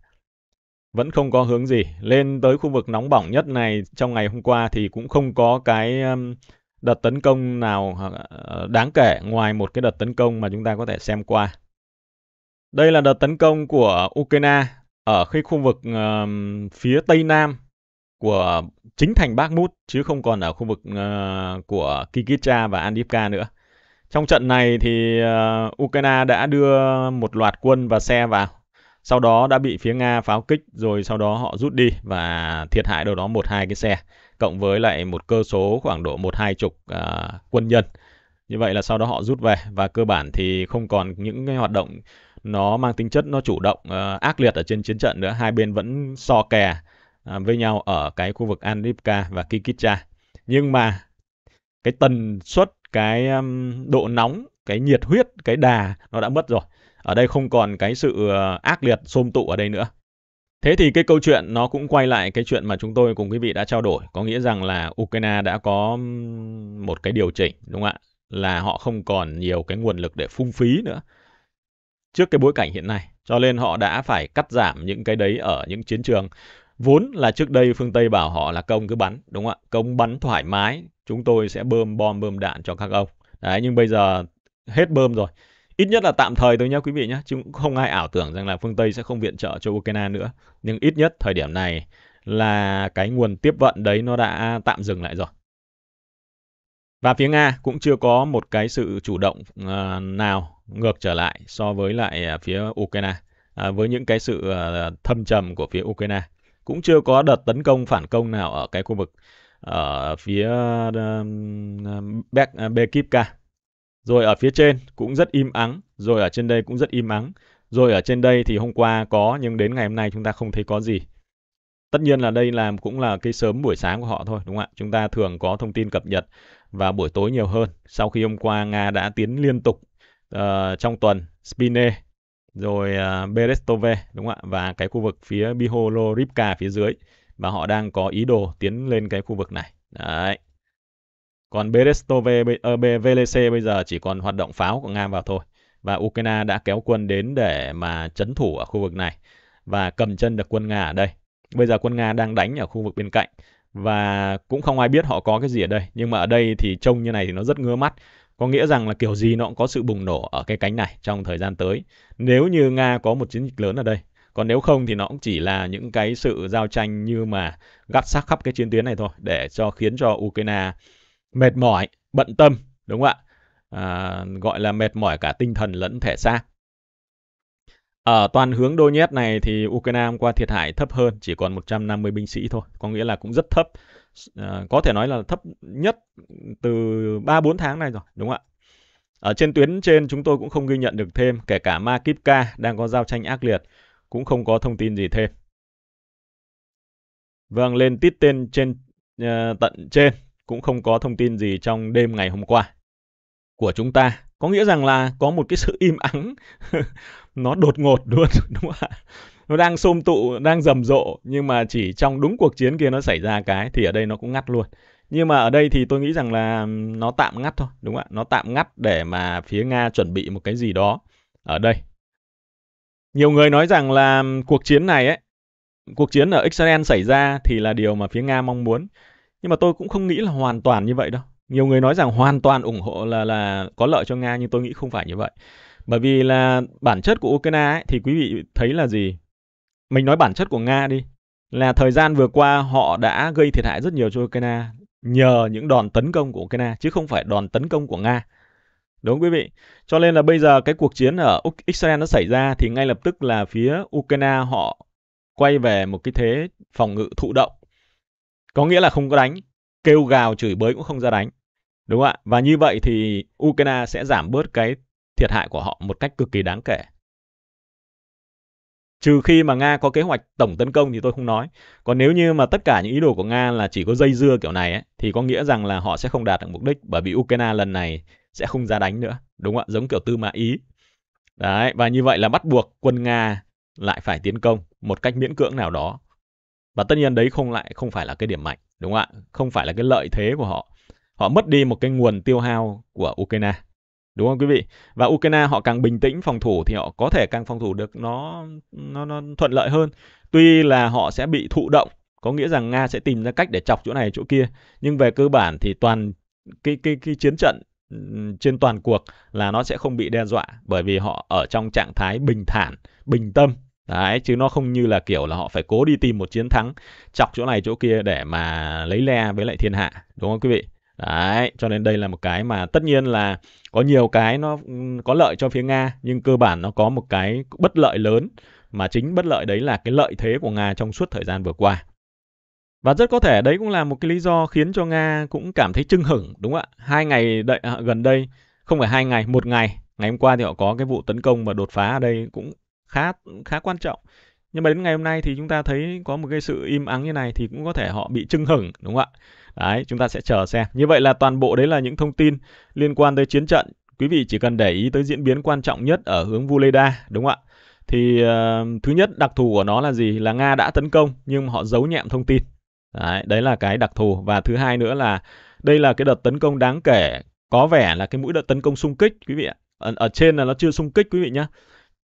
Vẫn không có hướng gì. Lên tới khu vực nóng bỏng nhất này trong ngày hôm qua thì cũng không có cái um, đợt tấn công nào ờ, đáng kể ngoài một cái đợt tấn công mà chúng ta có thể xem qua. Đây là đợt tấn công của Ukraine ở cái khu vực uh, phía tây nam của chính thành Bakhmut chứ không còn ở khu vực uh, của Kikicha và Andivka nữa. Trong trận này thì uh, Ukraine đã đưa một loạt quân và xe vào, sau đó đã bị phía Nga pháo kích rồi sau đó họ rút đi và thiệt hại đâu đó một hai cái xe cộng với lại một cơ số khoảng độ một hai chục uh, quân nhân. Như vậy là sau đó họ rút về và cơ bản thì không còn những cái hoạt động nó mang tính chất nó chủ động uh, ác liệt ở trên chiến trận nữa hai bên vẫn so kè uh, với nhau ở cái khu vực Andripka và Kikicha nhưng mà cái tần suất cái um, độ nóng cái nhiệt huyết cái đà nó đã mất rồi ở đây không còn cái sự ờ, ác liệt xôm tụ ở đây nữa thế thì cái câu chuyện nó cũng quay lại cái chuyện mà chúng tôi cùng quý vị đã trao đổi có nghĩa rằng là ukraine đã có một cái điều chỉnh đúng không ạ là họ không còn nhiều cái nguồn lực để phung phí nữa trước cái bối cảnh hiện nay. Cho nên họ đã phải cắt giảm những cái đấy ở những chiến trường. Vốn là trước đây phương Tây bảo họ là công cứ bắn, đúng không ạ? Công bắn thoải mái, chúng tôi sẽ bơm bom bơm đạn cho các ông. Đấy, nhưng bây giờ hết bơm rồi. Ít nhất là tạm thời thôi nhé quý vị nhé chứ cũng không ai ảo tưởng rằng là phương Tây sẽ không viện trợ cho Ukraine nữa. Nhưng ít nhất thời điểm này là cái nguồn tiếp vận đấy nó đã tạm dừng lại rồi. Và phía Nga cũng chưa có một cái sự chủ động ờ, nào ngược trở lại so với lại ờ, phía Ukraine, uh, với những cái sự thâm trầm của phía Ukraine. Cũng chưa có đợt tấn công phản công nào ở cái khu vực ở phía uh, Rồi ở phía trên cũng rất im ắng, rồi ở trên đây cũng rất im ắng. Rồi ở trên đây thì hôm qua có nhưng đến ngày hôm nay chúng ta không thấy có gì. Tất nhiên là đây làm cũng là cái sớm buổi sáng của họ thôi, đúng không ạ? Chúng ta thường có thông tin cập nhật vào buổi tối nhiều hơn. Sau khi hôm qua Nga đã tiến liên tục uh, trong tuần Spine rồi uh, ờ, Berestove đúng không ạ và cái khu vực phía Biholorivka phía dưới và họ đang có ý đồ tiến lên cái khu vực này. Đấy. Còn Berestove ờ, VLC bây giờ chỉ còn hoạt động pháo của Nga vào thôi và Ukraine đã kéo quân đến để mà chấn thủ ở khu vực này và cầm chân được quân Nga ở đây. Bây giờ quân Nga đang đánh ở khu vực bên cạnh và cũng không ai biết họ có cái gì ở đây. Nhưng mà ở đây thì trông như này thì nó rất ngứa mắt. Có nghĩa rằng là kiểu gì nó cũng có sự bùng nổ ở cái cánh này trong thời gian tới. Nếu như Nga có một chiến dịch lớn ở đây. Còn nếu không thì nó cũng chỉ là những cái sự giao tranh như mà gắt sắc khắp cái chiến tuyến này thôi. Để cho khiến cho Ukraine mệt mỏi, bận tâm. Đúng không ạ? À, gọi là mệt mỏi cả tinh thần lẫn thể xác. Ở toàn hướng Donetsk này thì Ukraine hôm qua thiệt hại thấp hơn, chỉ còn 150 binh sĩ thôi, có nghĩa là cũng rất thấp. À, có thể nói là thấp nhất từ 3-4 tháng này rồi, đúng không ạ? Ở trên tuyến trên chúng tôi cũng không ghi nhận được thêm, kể cả Makivka đang có giao tranh ác liệt, cũng không có thông tin gì thêm. Vâng, lên tít tên trên uh, tận trên cũng không có thông tin gì trong đêm ngày hôm qua của chúng ta. Có nghĩa rằng là có một cái sự im ắng nó đột ngột luôn đúng không ạ nó đang xôm tụ đang rầm rộ nhưng mà chỉ trong đúng cuộc chiến kia nó xảy ra cái thì ở đây nó cũng ngắt luôn nhưng mà ở đây thì tôi nghĩ rằng là nó tạm ngắt thôi đúng không ạ nó tạm ngắt để mà phía nga chuẩn bị một cái gì đó ở đây nhiều người nói rằng là cuộc chiến này ấy cuộc chiến ở Israel xảy ra thì là điều mà phía Nga mong muốn. Nhưng mà tôi cũng không nghĩ là hoàn toàn như vậy đâu. Nhiều người nói rằng hoàn toàn ủng hộ là là có lợi cho Nga nhưng tôi nghĩ không phải như vậy. Bởi vì là bản chất của Ukraine ấy, thì quý vị thấy là gì? Mình nói bản chất của Nga đi. Là thời gian vừa qua họ đã gây thiệt hại rất nhiều cho Ukraine nhờ những đòn tấn công của Ukraine chứ không phải đòn tấn công của Nga. Đúng không, quý vị? Cho nên là bây giờ cái cuộc chiến ở Israel nó xảy ra thì ngay lập tức là phía Ukraine họ quay về một cái thế phòng ngự thụ động. Có nghĩa là không có đánh, kêu gào chửi bới cũng không ra đánh. Đúng không ạ? Và như vậy thì Ukraine sẽ giảm bớt cái thiệt hại của họ một cách cực kỳ đáng kể. Trừ khi mà Nga có kế hoạch tổng tấn công thì tôi không nói. Còn nếu như mà tất cả những ý đồ của Nga là chỉ có dây dưa kiểu này ấy, thì có nghĩa rằng là họ sẽ không đạt được mục đích bởi vì Ukraine lần này sẽ không ra đánh nữa. Đúng không ạ? Giống kiểu tư mã ý. Đấy, và như vậy là bắt buộc quân Nga lại phải tiến công một cách miễn cưỡng nào đó. Và tất nhiên đấy không lại không phải là cái điểm mạnh, đúng không ạ? Không phải là cái lợi thế của họ. Họ mất đi một cái nguồn tiêu hao của Ukraine đúng không quý vị và Ukraine họ càng bình tĩnh phòng thủ thì họ có thể càng phòng thủ được nó nó nó thuận lợi hơn tuy là họ sẽ bị thụ động có nghĩa rằng Nga sẽ tìm ra cách để chọc chỗ này chỗ kia nhưng về cơ bản thì toàn cái cái cái chiến trận trên toàn cuộc là nó sẽ không bị đe dọa bởi vì họ ở trong trạng thái bình thản bình tâm Đấy, chứ nó không như là kiểu là họ phải cố đi tìm một chiến thắng chọc chỗ này chỗ kia để mà lấy le với lại thiên hạ đúng không quý vị Đấy, cho nên đây là một cái mà tất nhiên là có nhiều cái nó ừ, có lợi cho phía Nga nhưng cơ bản nó có một cái bất lợi lớn mà chính bất lợi đấy là cái lợi thế của Nga trong suốt thời gian vừa qua. Và rất có thể đấy cũng là một cái lý do khiến cho Nga cũng cảm thấy chưng hửng, đúng không ạ? Hai ngày đợi, à, gần đây, không phải hai ngày, một ngày, ngày hôm qua thì họ có cái vụ tấn công và đột phá ở đây cũng khá khá quan trọng. Nhưng mà đến ngày hôm nay thì chúng ta thấy có một cái sự im ắng như này thì cũng có thể họ bị chưng hửng, đúng không ạ? Đấy, chúng ta sẽ chờ xem. Như vậy là toàn bộ đấy là những thông tin liên quan tới chiến trận. Quý vị chỉ cần để ý tới diễn biến quan trọng nhất ở hướng Vuleda, đúng không ạ? Thì uh, thứ nhất đặc thù của nó là gì? Là Nga đã tấn công nhưng họ giấu nhẹm thông tin. Đấy, đấy là cái đặc thù. Và thứ hai nữa là đây là cái đợt tấn công đáng kể. Có vẻ là cái mũi đợt tấn công xung kích, quý vị ạ. Ở, ở trên là nó chưa xung kích, quý vị nhé.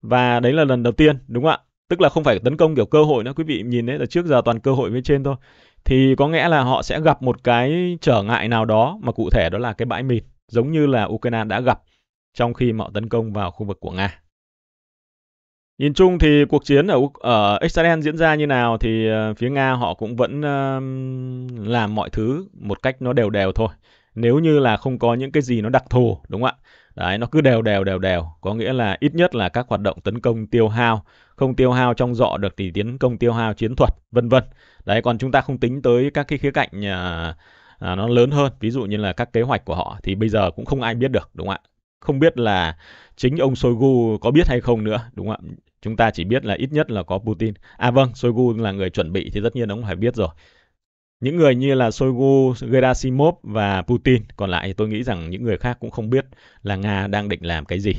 Và đấy là lần đầu tiên, đúng không ạ? Tức là không phải tấn công kiểu cơ hội nữa, quý vị nhìn đấy là trước giờ toàn cơ hội với trên thôi thì có nghĩa là họ sẽ gặp một cái trở ngại nào đó mà cụ thể đó là cái bãi mìn giống như là Ukraine đã gặp trong khi họ tấn công vào khu vực của Nga. Nhìn chung thì cuộc chiến ở ở Israel diễn ra như nào thì ờ, phía Nga họ cũng vẫn uh, làm mọi thứ một cách nó đều đều thôi. Nếu như là không có những cái gì nó đặc thù đúng không ạ? Đấy nó cứ đều đều đều đều, có nghĩa là ít nhất là các hoạt động tấn công tiêu hao, không tiêu hao trong dọ được thì tiến công tiêu hao chiến thuật, vân vân đấy còn chúng ta không tính tới các cái khía cạnh à, à, nó lớn hơn ví dụ như là các kế hoạch của họ thì bây giờ cũng không ai biết được đúng không ạ không biết là chính ông Shoigu có biết hay không nữa đúng không ạ chúng ta chỉ biết là ít nhất là có Putin à vâng Shoigu là người chuẩn bị thì tất nhiên ông phải biết rồi những người như là Shoigu, Gerasimov và Putin còn lại tôi nghĩ rằng những người khác cũng không biết là Nga đang định làm cái gì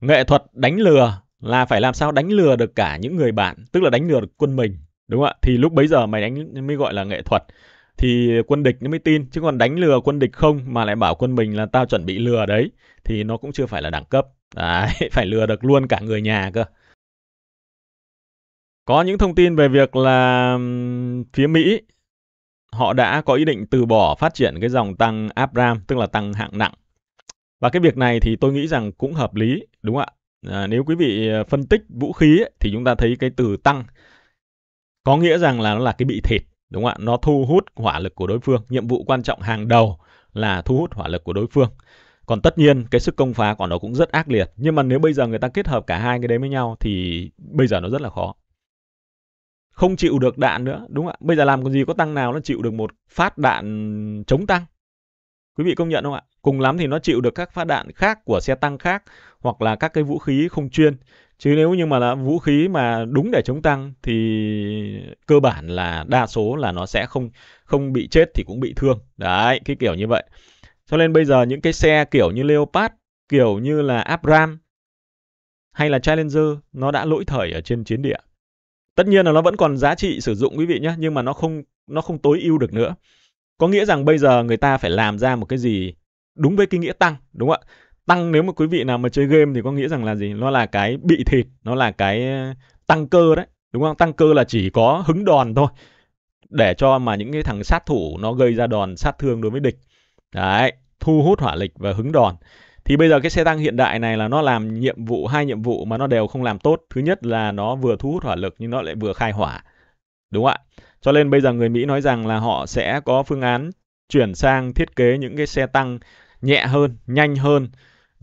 nghệ thuật đánh lừa là phải làm sao đánh lừa được cả những người bạn tức là đánh lừa được quân mình đúng không ạ thì lúc bấy giờ mày đánh mới gọi là nghệ thuật thì quân địch nó mới tin chứ còn đánh lừa quân địch không mà lại bảo quân mình là tao chuẩn bị lừa đấy thì nó cũng chưa phải là đẳng cấp đấy, phải lừa được luôn cả người nhà cơ có những thông tin về việc là phía Mỹ họ đã có ý định từ bỏ phát triển cái dòng tăng Abram tức là tăng hạng nặng và cái việc này thì tôi nghĩ rằng cũng hợp lý đúng không ạ à, nếu quý vị ờ, phân tích vũ khí ấy, thì chúng ta thấy cái từ tăng có nghĩa rằng là nó là cái bị thịt đúng không ạ nó thu hút hỏa lực của đối phương nhiệm vụ quan trọng hàng đầu là thu hút hỏa lực của đối phương còn tất nhiên cái sức công phá của nó cũng rất ác liệt nhưng mà nếu bây giờ người ta kết hợp cả hai cái đấy với nhau thì bây giờ nó rất là khó không chịu được đạn nữa đúng không ạ bây giờ làm còn gì có tăng nào nó chịu được một phát đạn chống tăng quý vị công nhận không ạ cùng lắm thì nó chịu được các phát đạn khác của xe tăng khác hoặc là các cái vũ khí không chuyên chứ nếu như mà là vũ khí mà đúng để chống tăng thì cơ bản là đa số là nó sẽ không không bị chết thì cũng bị thương đấy cái kiểu như vậy cho nên bây giờ những cái xe kiểu như Leopard kiểu như là Abram hay là Challenger nó đã lỗi thời ở trên chiến địa tất nhiên là nó vẫn còn giá trị sử dụng quý vị nhé nhưng mà nó không nó không tối ưu được nữa có nghĩa rằng bây giờ người ta phải làm ra một cái gì đúng với cái nghĩa tăng đúng không ạ tăng nếu mà quý vị nào mà chơi game thì có nghĩa rằng là gì nó là cái bị thịt nó là cái ờ, tăng cơ đấy đúng không tăng cơ là chỉ có hứng đòn thôi để cho mà những cái thằng sát thủ nó gây ra đòn sát thương đối với địch đấy thu hút hỏa lực và hứng đòn thì bây giờ cái xe tăng hiện đại này là nó làm nhiệm vụ hai nhiệm vụ mà nó đều không làm tốt thứ nhất là nó vừa thu hút hỏa lực nhưng nó lại vừa khai hỏa đúng không ạ cho nên bây giờ người mỹ nói rằng là họ sẽ có phương án chuyển sang thiết kế những cái xe tăng nhẹ hơn nhanh hơn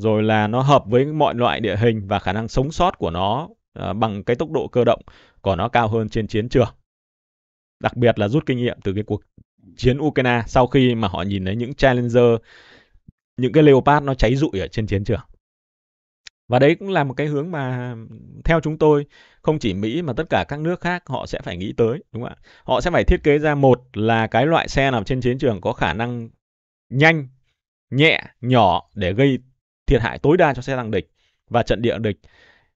rồi là nó hợp với mọi loại địa hình và khả năng sống sót của nó à, bằng cái tốc độ cơ động của nó cao hơn trên chiến trường. Đặc biệt là rút kinh nghiệm từ cái cuộc chiến Ukraine sau khi mà họ nhìn thấy những Challenger, những cái Leopard nó cháy rụi ở trên chiến trường. Và đấy cũng là một cái hướng mà theo chúng tôi không chỉ Mỹ mà tất cả các nước khác họ sẽ phải nghĩ tới đúng không ạ? Họ sẽ phải thiết kế ra một là cái loại xe nào trên chiến trường có khả năng nhanh, nhẹ, nhỏ để gây thiệt hại tối đa cho xe tăng địch và trận địa địch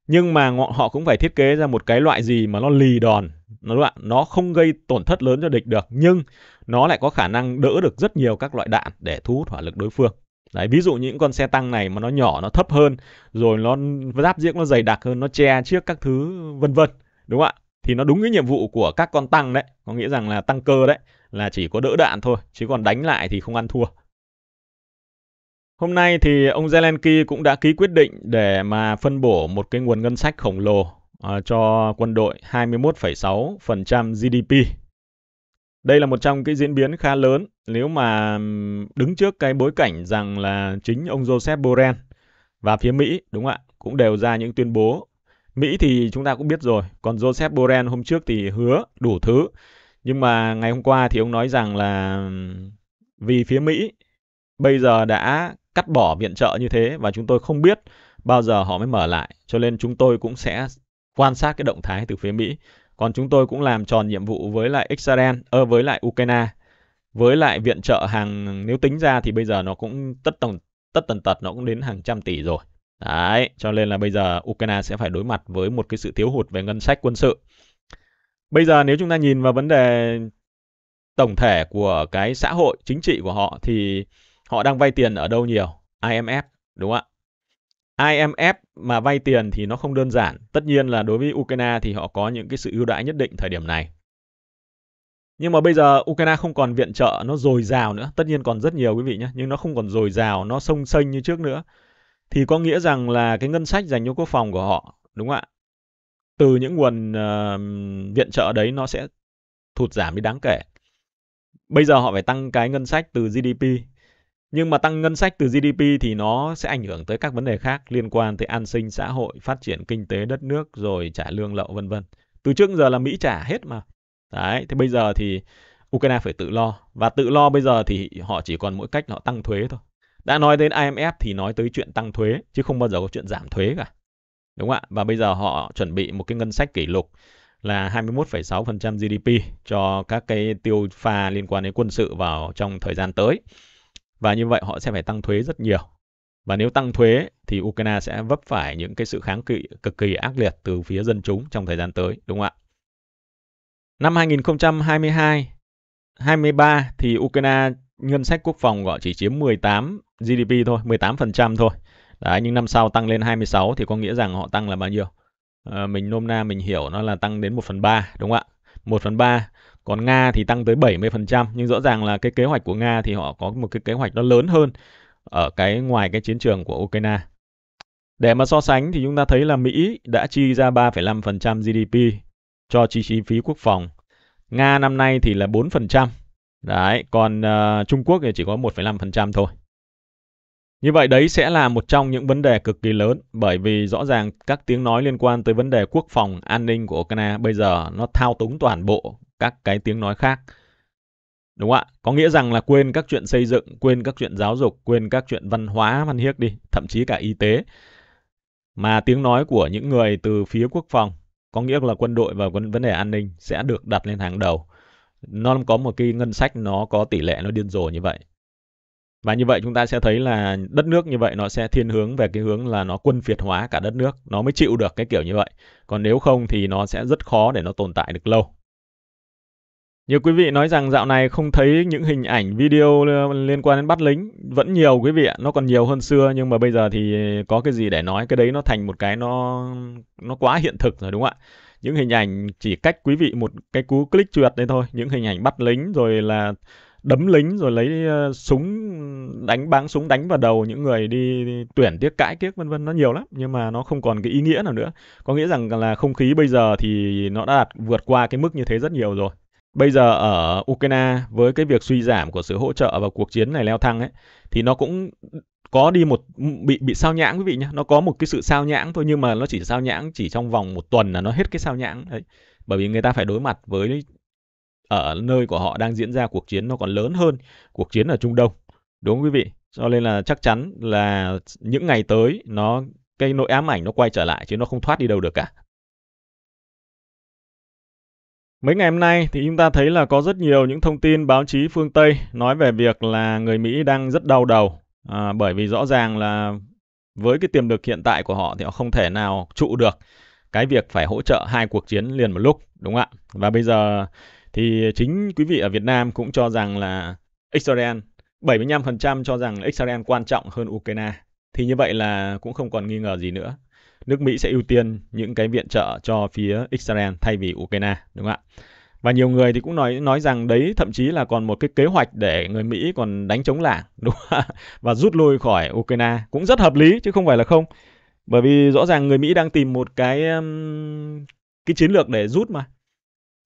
nhưng mà họ cũng phải thiết kế ra một cái loại gì mà nó lì đòn nó đoạn nó không gây tổn thất lớn cho địch được nhưng nó lại có khả năng đỡ được rất nhiều các loại đạn để thu hút hỏa lực đối phương Đấy, ví dụ những con xe tăng này mà nó nhỏ nó thấp hơn rồi nó giáp giếc nó dày đặc hơn nó che trước các thứ vân vân đúng không ạ thì nó đúng cái nhiệm vụ của các con tăng đấy có nghĩa rằng là tăng cơ đấy là chỉ có đỡ đạn thôi chứ còn đánh lại thì không ăn thua Hôm nay thì ông Zelensky cũng đã ký quyết định để mà phân bổ một cái nguồn ngân sách khổng lồ ờ, cho quân đội 21,6% GDP. Đây là một trong cái diễn biến khá lớn nếu mà đứng trước cái bối cảnh rằng là chính ông Joseph Borrell và phía Mỹ đúng không ạ cũng đều ra những tuyên bố. Mỹ thì chúng ta cũng biết rồi, còn Joseph Borrell hôm trước thì hứa đủ thứ. Nhưng mà ngày hôm qua thì ông nói rằng là vì phía Mỹ bây giờ đã cắt bỏ viện trợ như thế và chúng tôi không biết bao giờ họ mới mở lại. Cho nên chúng tôi cũng sẽ quan sát cái động thái từ phía Mỹ. Còn chúng tôi cũng làm tròn nhiệm vụ với lại Israel, ơ ờ, với lại Ukraine, với lại viện trợ hàng nếu tính ra thì bây giờ nó cũng tất tổng tất tần tật nó cũng đến hàng trăm tỷ rồi. Đấy, cho nên là bây giờ Ukraine sẽ phải đối mặt với một cái sự thiếu hụt về ngân sách quân sự. Bây giờ nếu chúng ta nhìn vào vấn đề tổng thể của cái xã hội chính trị của họ thì Họ đang vay tiền ở đâu nhiều? IMF, đúng không ạ? IMF mà vay tiền thì nó không đơn giản. Tất nhiên là đối với Ukraine thì họ có những cái sự ưu đãi nhất định thời điểm này. Nhưng mà bây giờ Ukraine không còn viện trợ nó dồi dào nữa, tất nhiên còn rất nhiều quý vị nhé, nhưng nó không còn dồi dào, nó sông xanh như trước nữa. Thì có nghĩa rằng là cái ngân sách dành cho quốc phòng của họ, đúng không ạ? Từ những nguồn uh, viện trợ đấy nó sẽ thụt giảm đi đáng kể. Bây giờ họ phải tăng cái ngân sách từ GDP nhưng mà tăng ngân sách từ GDP thì nó sẽ ảnh hưởng tới các vấn đề khác liên quan tới an sinh xã hội, phát triển kinh tế đất nước rồi trả lương lậu vân vân. Từ trước giờ là Mỹ trả hết mà. Đấy, thì bây giờ thì Ukraine phải tự lo và tự lo bây giờ thì họ chỉ còn mỗi cách họ tăng thuế thôi. Đã nói đến IMF thì nói tới chuyện tăng thuế chứ không bao giờ có chuyện giảm thuế cả. Đúng không ạ? Và bây giờ họ chuẩn bị một cái ngân sách kỷ lục là 21,6% GDP cho các cái tiêu pha liên quan đến quân sự vào trong thời gian tới. Và như vậy họ sẽ phải tăng thuế rất nhiều. Và nếu tăng thuế thì Ukraine sẽ vấp phải những cái sự kháng cự cực kỳ ác liệt từ phía dân chúng trong thời gian tới, đúng không ạ? Năm 2022, 23 thì Ukraine ngân sách quốc phòng gọi chỉ chiếm 18 GDP thôi, 18% thôi. Đấy, nhưng năm sau tăng lên 26 thì có nghĩa rằng họ tăng là bao nhiêu? À, mình nôm na mình hiểu nó là tăng đến 1 phần 3, đúng không ạ? 1 phần 3 còn Nga thì tăng tới 70% nhưng rõ ràng là cái kế hoạch của Nga thì họ có một cái kế hoạch nó lớn hơn ở cái ngoài cái chiến trường của Ukraine. Để mà so sánh thì chúng ta thấy là Mỹ đã chi ra 3,5% GDP cho chi, chi phí quốc phòng. Nga năm nay thì là 4%. Đấy, còn uh, Trung Quốc thì chỉ có 1,5% thôi. Như vậy đấy sẽ là một trong những vấn đề cực kỳ lớn bởi vì rõ ràng các tiếng nói liên quan tới vấn đề quốc phòng, an ninh của Ukraine bây giờ nó thao túng toàn bộ các cái tiếng nói khác. Đúng không ạ? Có nghĩa rằng là quên các chuyện xây dựng, quên các chuyện giáo dục, quên các chuyện văn hóa, văn hiếc đi, thậm chí cả y tế. Mà tiếng nói của những người từ phía quốc phòng, có nghĩa là quân đội và vấn đề an ninh sẽ được đặt lên hàng đầu. Nó có một cái ngân sách nó có tỷ lệ nó điên rồ như vậy. Và như vậy chúng ta sẽ thấy là đất nước như vậy nó sẽ thiên hướng về cái hướng là nó quân phiệt hóa cả đất nước, nó mới chịu được cái kiểu như vậy. Còn nếu không thì nó sẽ rất khó để nó tồn tại được lâu. Nhiều quý vị nói rằng dạo này không thấy những hình ảnh video liên quan đến bắt lính vẫn nhiều quý vị ạ, nó còn nhiều hơn xưa nhưng mà bây giờ thì có cái gì để nói, cái đấy nó thành một cái nó nó quá hiện thực rồi đúng không ạ? Những hình ảnh chỉ cách quý vị một cái cú click chuột đấy thôi, những hình ảnh bắt lính rồi là đấm lính rồi lấy ờ, súng đánh báng súng đánh vào đầu những người đi, tuyển tiếc cãi tiếc vân vân nó nhiều lắm nhưng mà nó không còn cái ý nghĩa nào nữa. Có nghĩa rằng là không khí bây giờ thì nó đã đạt vượt qua cái mức như thế rất nhiều rồi. Bây giờ ở Ukraine với cái việc suy giảm của sự hỗ trợ và cuộc chiến này leo thang ấy thì nó cũng có đi một bị bị sao nhãng quý vị nhé nó có một cái sự sao nhãng thôi nhưng mà nó chỉ sao nhãng chỉ trong vòng một tuần là nó hết cái sao nhãng đấy bởi vì người ta phải đối mặt với ở nơi của họ đang diễn ra cuộc chiến nó còn lớn hơn cuộc chiến ở Trung Đông đúng không quý vị cho nên là chắc chắn là những ngày tới nó cái nỗi ám ảnh nó quay trở lại chứ nó không thoát đi đâu được cả Mấy ngày hôm nay thì chúng ta thấy là có rất nhiều những thông tin báo chí phương Tây nói về việc là người Mỹ đang rất đau đầu à, bởi vì rõ ràng là với cái tiềm lực hiện tại của họ thì họ không thể nào trụ được cái việc phải hỗ trợ hai cuộc chiến liền một lúc đúng không ạ? Và bây giờ thì chính quý vị ở Việt Nam cũng cho rằng là Israel 75% cho rằng Israel quan trọng hơn Ukraine thì như vậy là cũng không còn nghi ngờ gì nữa nước Mỹ sẽ ưu tiên những cái viện trợ cho phía Israel thay vì Ukraine, đúng không ạ? Và nhiều người thì cũng nói nói rằng đấy thậm chí là còn một cái kế hoạch để người Mỹ còn đánh chống lảng, đúng không ạ? Và rút lui khỏi Ukraine cũng rất hợp lý chứ không phải là không. Bởi vì rõ ràng người Mỹ đang tìm một cái cái chiến lược để rút mà.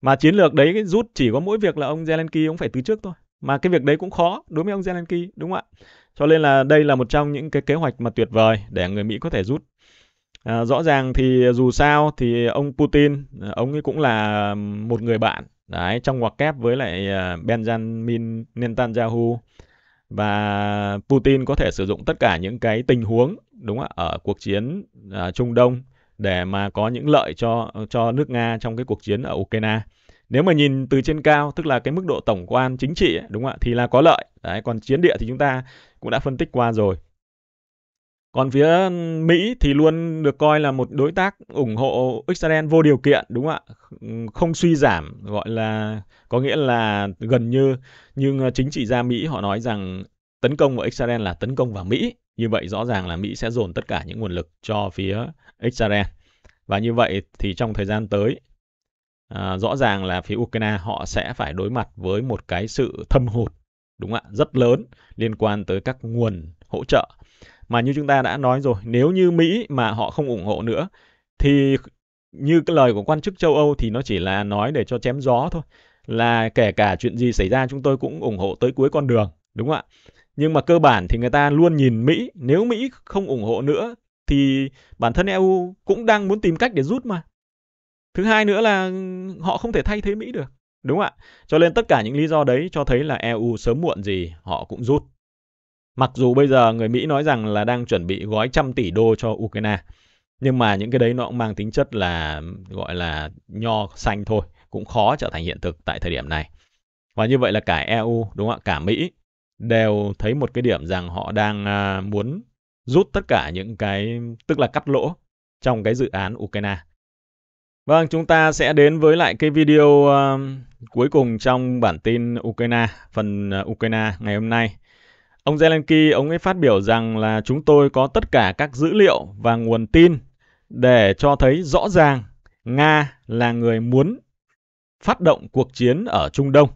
Mà chiến lược đấy cái rút chỉ có mỗi việc là ông Zelensky ông phải từ trước thôi. Mà cái việc đấy cũng khó đối với ông Zelensky, đúng không ạ? Cho nên là đây là một trong những cái kế hoạch mà tuyệt vời để người Mỹ có thể rút À, rõ ràng thì dù sao thì ông Putin ông ấy cũng là một người bạn đấy trong ngoặc kép với lại ờ, Benjamin Netanyahu và Putin có thể sử dụng tất cả những cái tình huống đúng không ạ ở cuộc chiến ở ờ, Trung Đông để mà có những lợi cho cho nước Nga trong cái cuộc chiến ở Ukraine. Nếu mà nhìn từ trên cao, tức là cái mức độ tổng quan chính trị đúng không ạ, thì là có lợi. Đấy, còn chiến địa thì chúng ta cũng đã phân tích qua rồi. Còn phía Mỹ thì luôn được coi là một đối tác ủng hộ Israel vô điều kiện đúng không ạ? Không suy giảm gọi là có nghĩa là gần như nhưng ờ, chính trị gia Mỹ họ nói rằng tấn công của Israel là tấn công vào Mỹ. Như vậy rõ ràng là Mỹ sẽ dồn tất cả những nguồn lực cho phía Israel. Và như vậy thì trong thời gian tới à, rõ ràng là phía Ukraine họ sẽ phải đối mặt với một cái sự thâm hụt đúng ạ? Rất lớn liên quan tới các nguồn hỗ trợ mà như chúng ta đã nói rồi nếu như Mỹ mà họ không ủng hộ nữa thì như cái lời của quan chức châu Âu thì nó chỉ là nói để cho chém gió thôi là kể cả chuyện gì xảy ra chúng tôi cũng ủng hộ tới cuối con đường đúng không ạ nhưng mà cơ bản thì người ta luôn nhìn Mỹ nếu Mỹ không ủng hộ nữa thì bản thân EU cũng đang muốn tìm cách để rút mà thứ hai nữa là họ không thể thay thế Mỹ được đúng không ạ cho nên tất cả những lý do đấy cho thấy là EU sớm muộn gì họ cũng rút Mặc dù bây giờ người Mỹ nói rằng là đang chuẩn bị gói trăm tỷ đô cho Ukraine, nhưng mà những cái đấy nó cũng mang tính chất là gọi là nho xanh thôi, cũng khó trở thành hiện thực tại thời điểm này. Và như vậy là cả EU, đúng không ạ, cả Mỹ đều thấy một cái điểm rằng họ đang à, muốn rút tất cả những cái, tức là cắt lỗ trong cái dự án Ukraine. Vâng, chúng ta sẽ đến với lại cái video uh, cuối cùng trong bản tin Ukraine, phần à, Ukraine ngày hôm nay. Ông Zelensky ông ấy phát biểu rằng là chúng tôi có tất cả các dữ liệu và nguồn tin để cho thấy rõ ràng Nga là người muốn phát động cuộc chiến ở Trung Đông.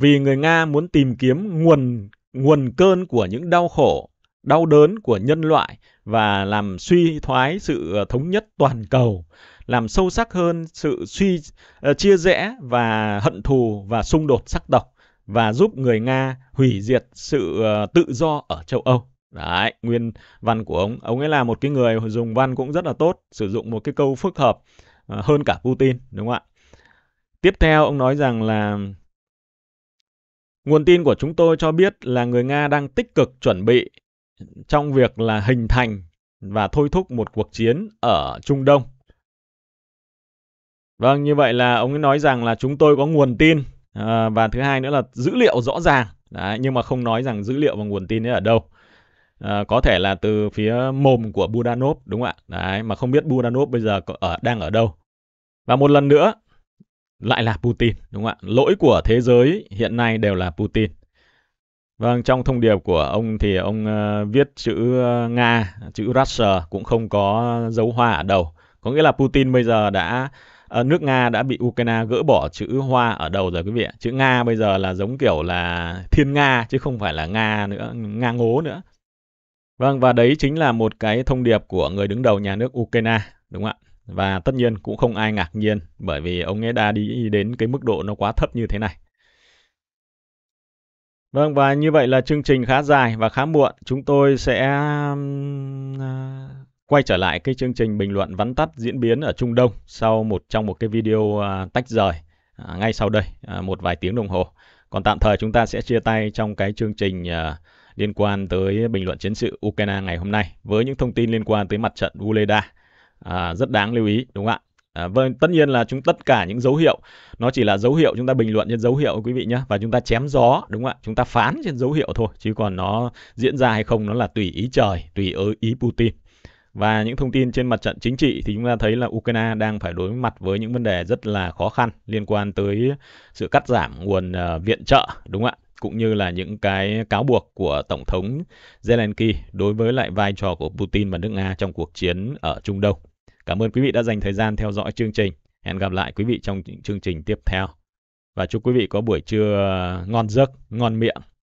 Vì người Nga muốn tìm kiếm nguồn nguồn cơn của những đau khổ, đau đớn của nhân loại và làm suy thoái sự ờ, thống nhất toàn cầu, làm sâu sắc hơn sự suy ờ, chia rẽ và hận thù và xung đột sắc tộc và giúp người Nga hủy diệt sự ờ, tự do ở châu Âu. Đấy, nguyên văn của ông. Ông ấy là một cái người dùng văn cũng rất là tốt, sử dụng một cái câu phức hợp ờ, hơn cả Putin, đúng không ạ? Tiếp theo, ông nói rằng là nguồn tin của chúng tôi cho biết là người Nga đang tích cực chuẩn bị trong việc là hình thành và thôi thúc một cuộc chiến ở Trung Đông. Vâng, như vậy là ông ấy nói rằng là chúng tôi có nguồn tin Ờ, và thứ hai nữa là dữ liệu rõ ràng Đấy, nhưng mà không nói rằng dữ liệu và nguồn tin ấy ở đâu à, có thể là từ phía mồm của Budanov đúng không ạ Đấy, mà không biết Budanov bây giờ ở đang ở đâu và một lần nữa lại là Putin đúng không ạ lỗi của thế giới hiện nay đều là Putin Vâng, trong thông điệp của ông thì ông uh, viết chữ uh, Nga, chữ Russia cũng không có dấu hoa ở đầu. Có nghĩa là Putin bây giờ đã Ờ, nước Nga đã bị Ukraine gỡ bỏ chữ hoa ở đầu rồi quý vị ạ. Chữ Nga bây giờ là giống kiểu là thiên Nga chứ không phải là Nga nữa, Nga ngố nữa. Vâng và đấy chính là một cái thông điệp của người đứng đầu nhà nước Ukraine đúng không ạ? Và tất nhiên cũng không ai ngạc nhiên bởi vì ông ấy đã đi đến cái mức độ nó quá thấp như thế này. Vâng và như vậy là chương trình khá dài và khá muộn. Chúng tôi sẽ à, Quay trở lại cái chương trình bình luận vắn tắt diễn biến ở Trung Đông sau một trong một cái video à, tách rời à, ngay sau đây à, một vài tiếng đồng hồ. Còn tạm thời chúng ta sẽ chia tay trong cái chương trình liên quan tới bình luận chiến sự Ukraine ngày hôm nay với những thông tin liên quan tới mặt trận Guleda à, rất đáng lưu ý đúng không ạ? À, vâng, tất nhiên là chúng tất cả những dấu hiệu nó chỉ là dấu hiệu chúng ta bình luận trên dấu hiệu quý vị nhé và chúng ta chém gió đúng không ạ? Chúng ta phán trên dấu hiệu thôi chứ còn nó diễn ra hay không nó là tùy ý trời, tùy ý Putin. Và những thông tin trên mặt trận chính trị thì chúng ta thấy là Ukraine đang phải đối mặt với những vấn đề rất là khó khăn liên quan tới sự cắt giảm nguồn ờ, viện trợ, đúng không ạ? cũng như là những cái cáo buộc của Tổng thống Zelensky đối với lại vai trò của Putin và nước Nga trong cuộc chiến ở Trung Đông. Cảm ơn quý vị đã dành thời gian theo dõi chương trình. Hẹn gặp lại quý vị trong những chương trình tiếp theo. Và chúc quý vị có buổi trưa ngon giấc, ngon miệng.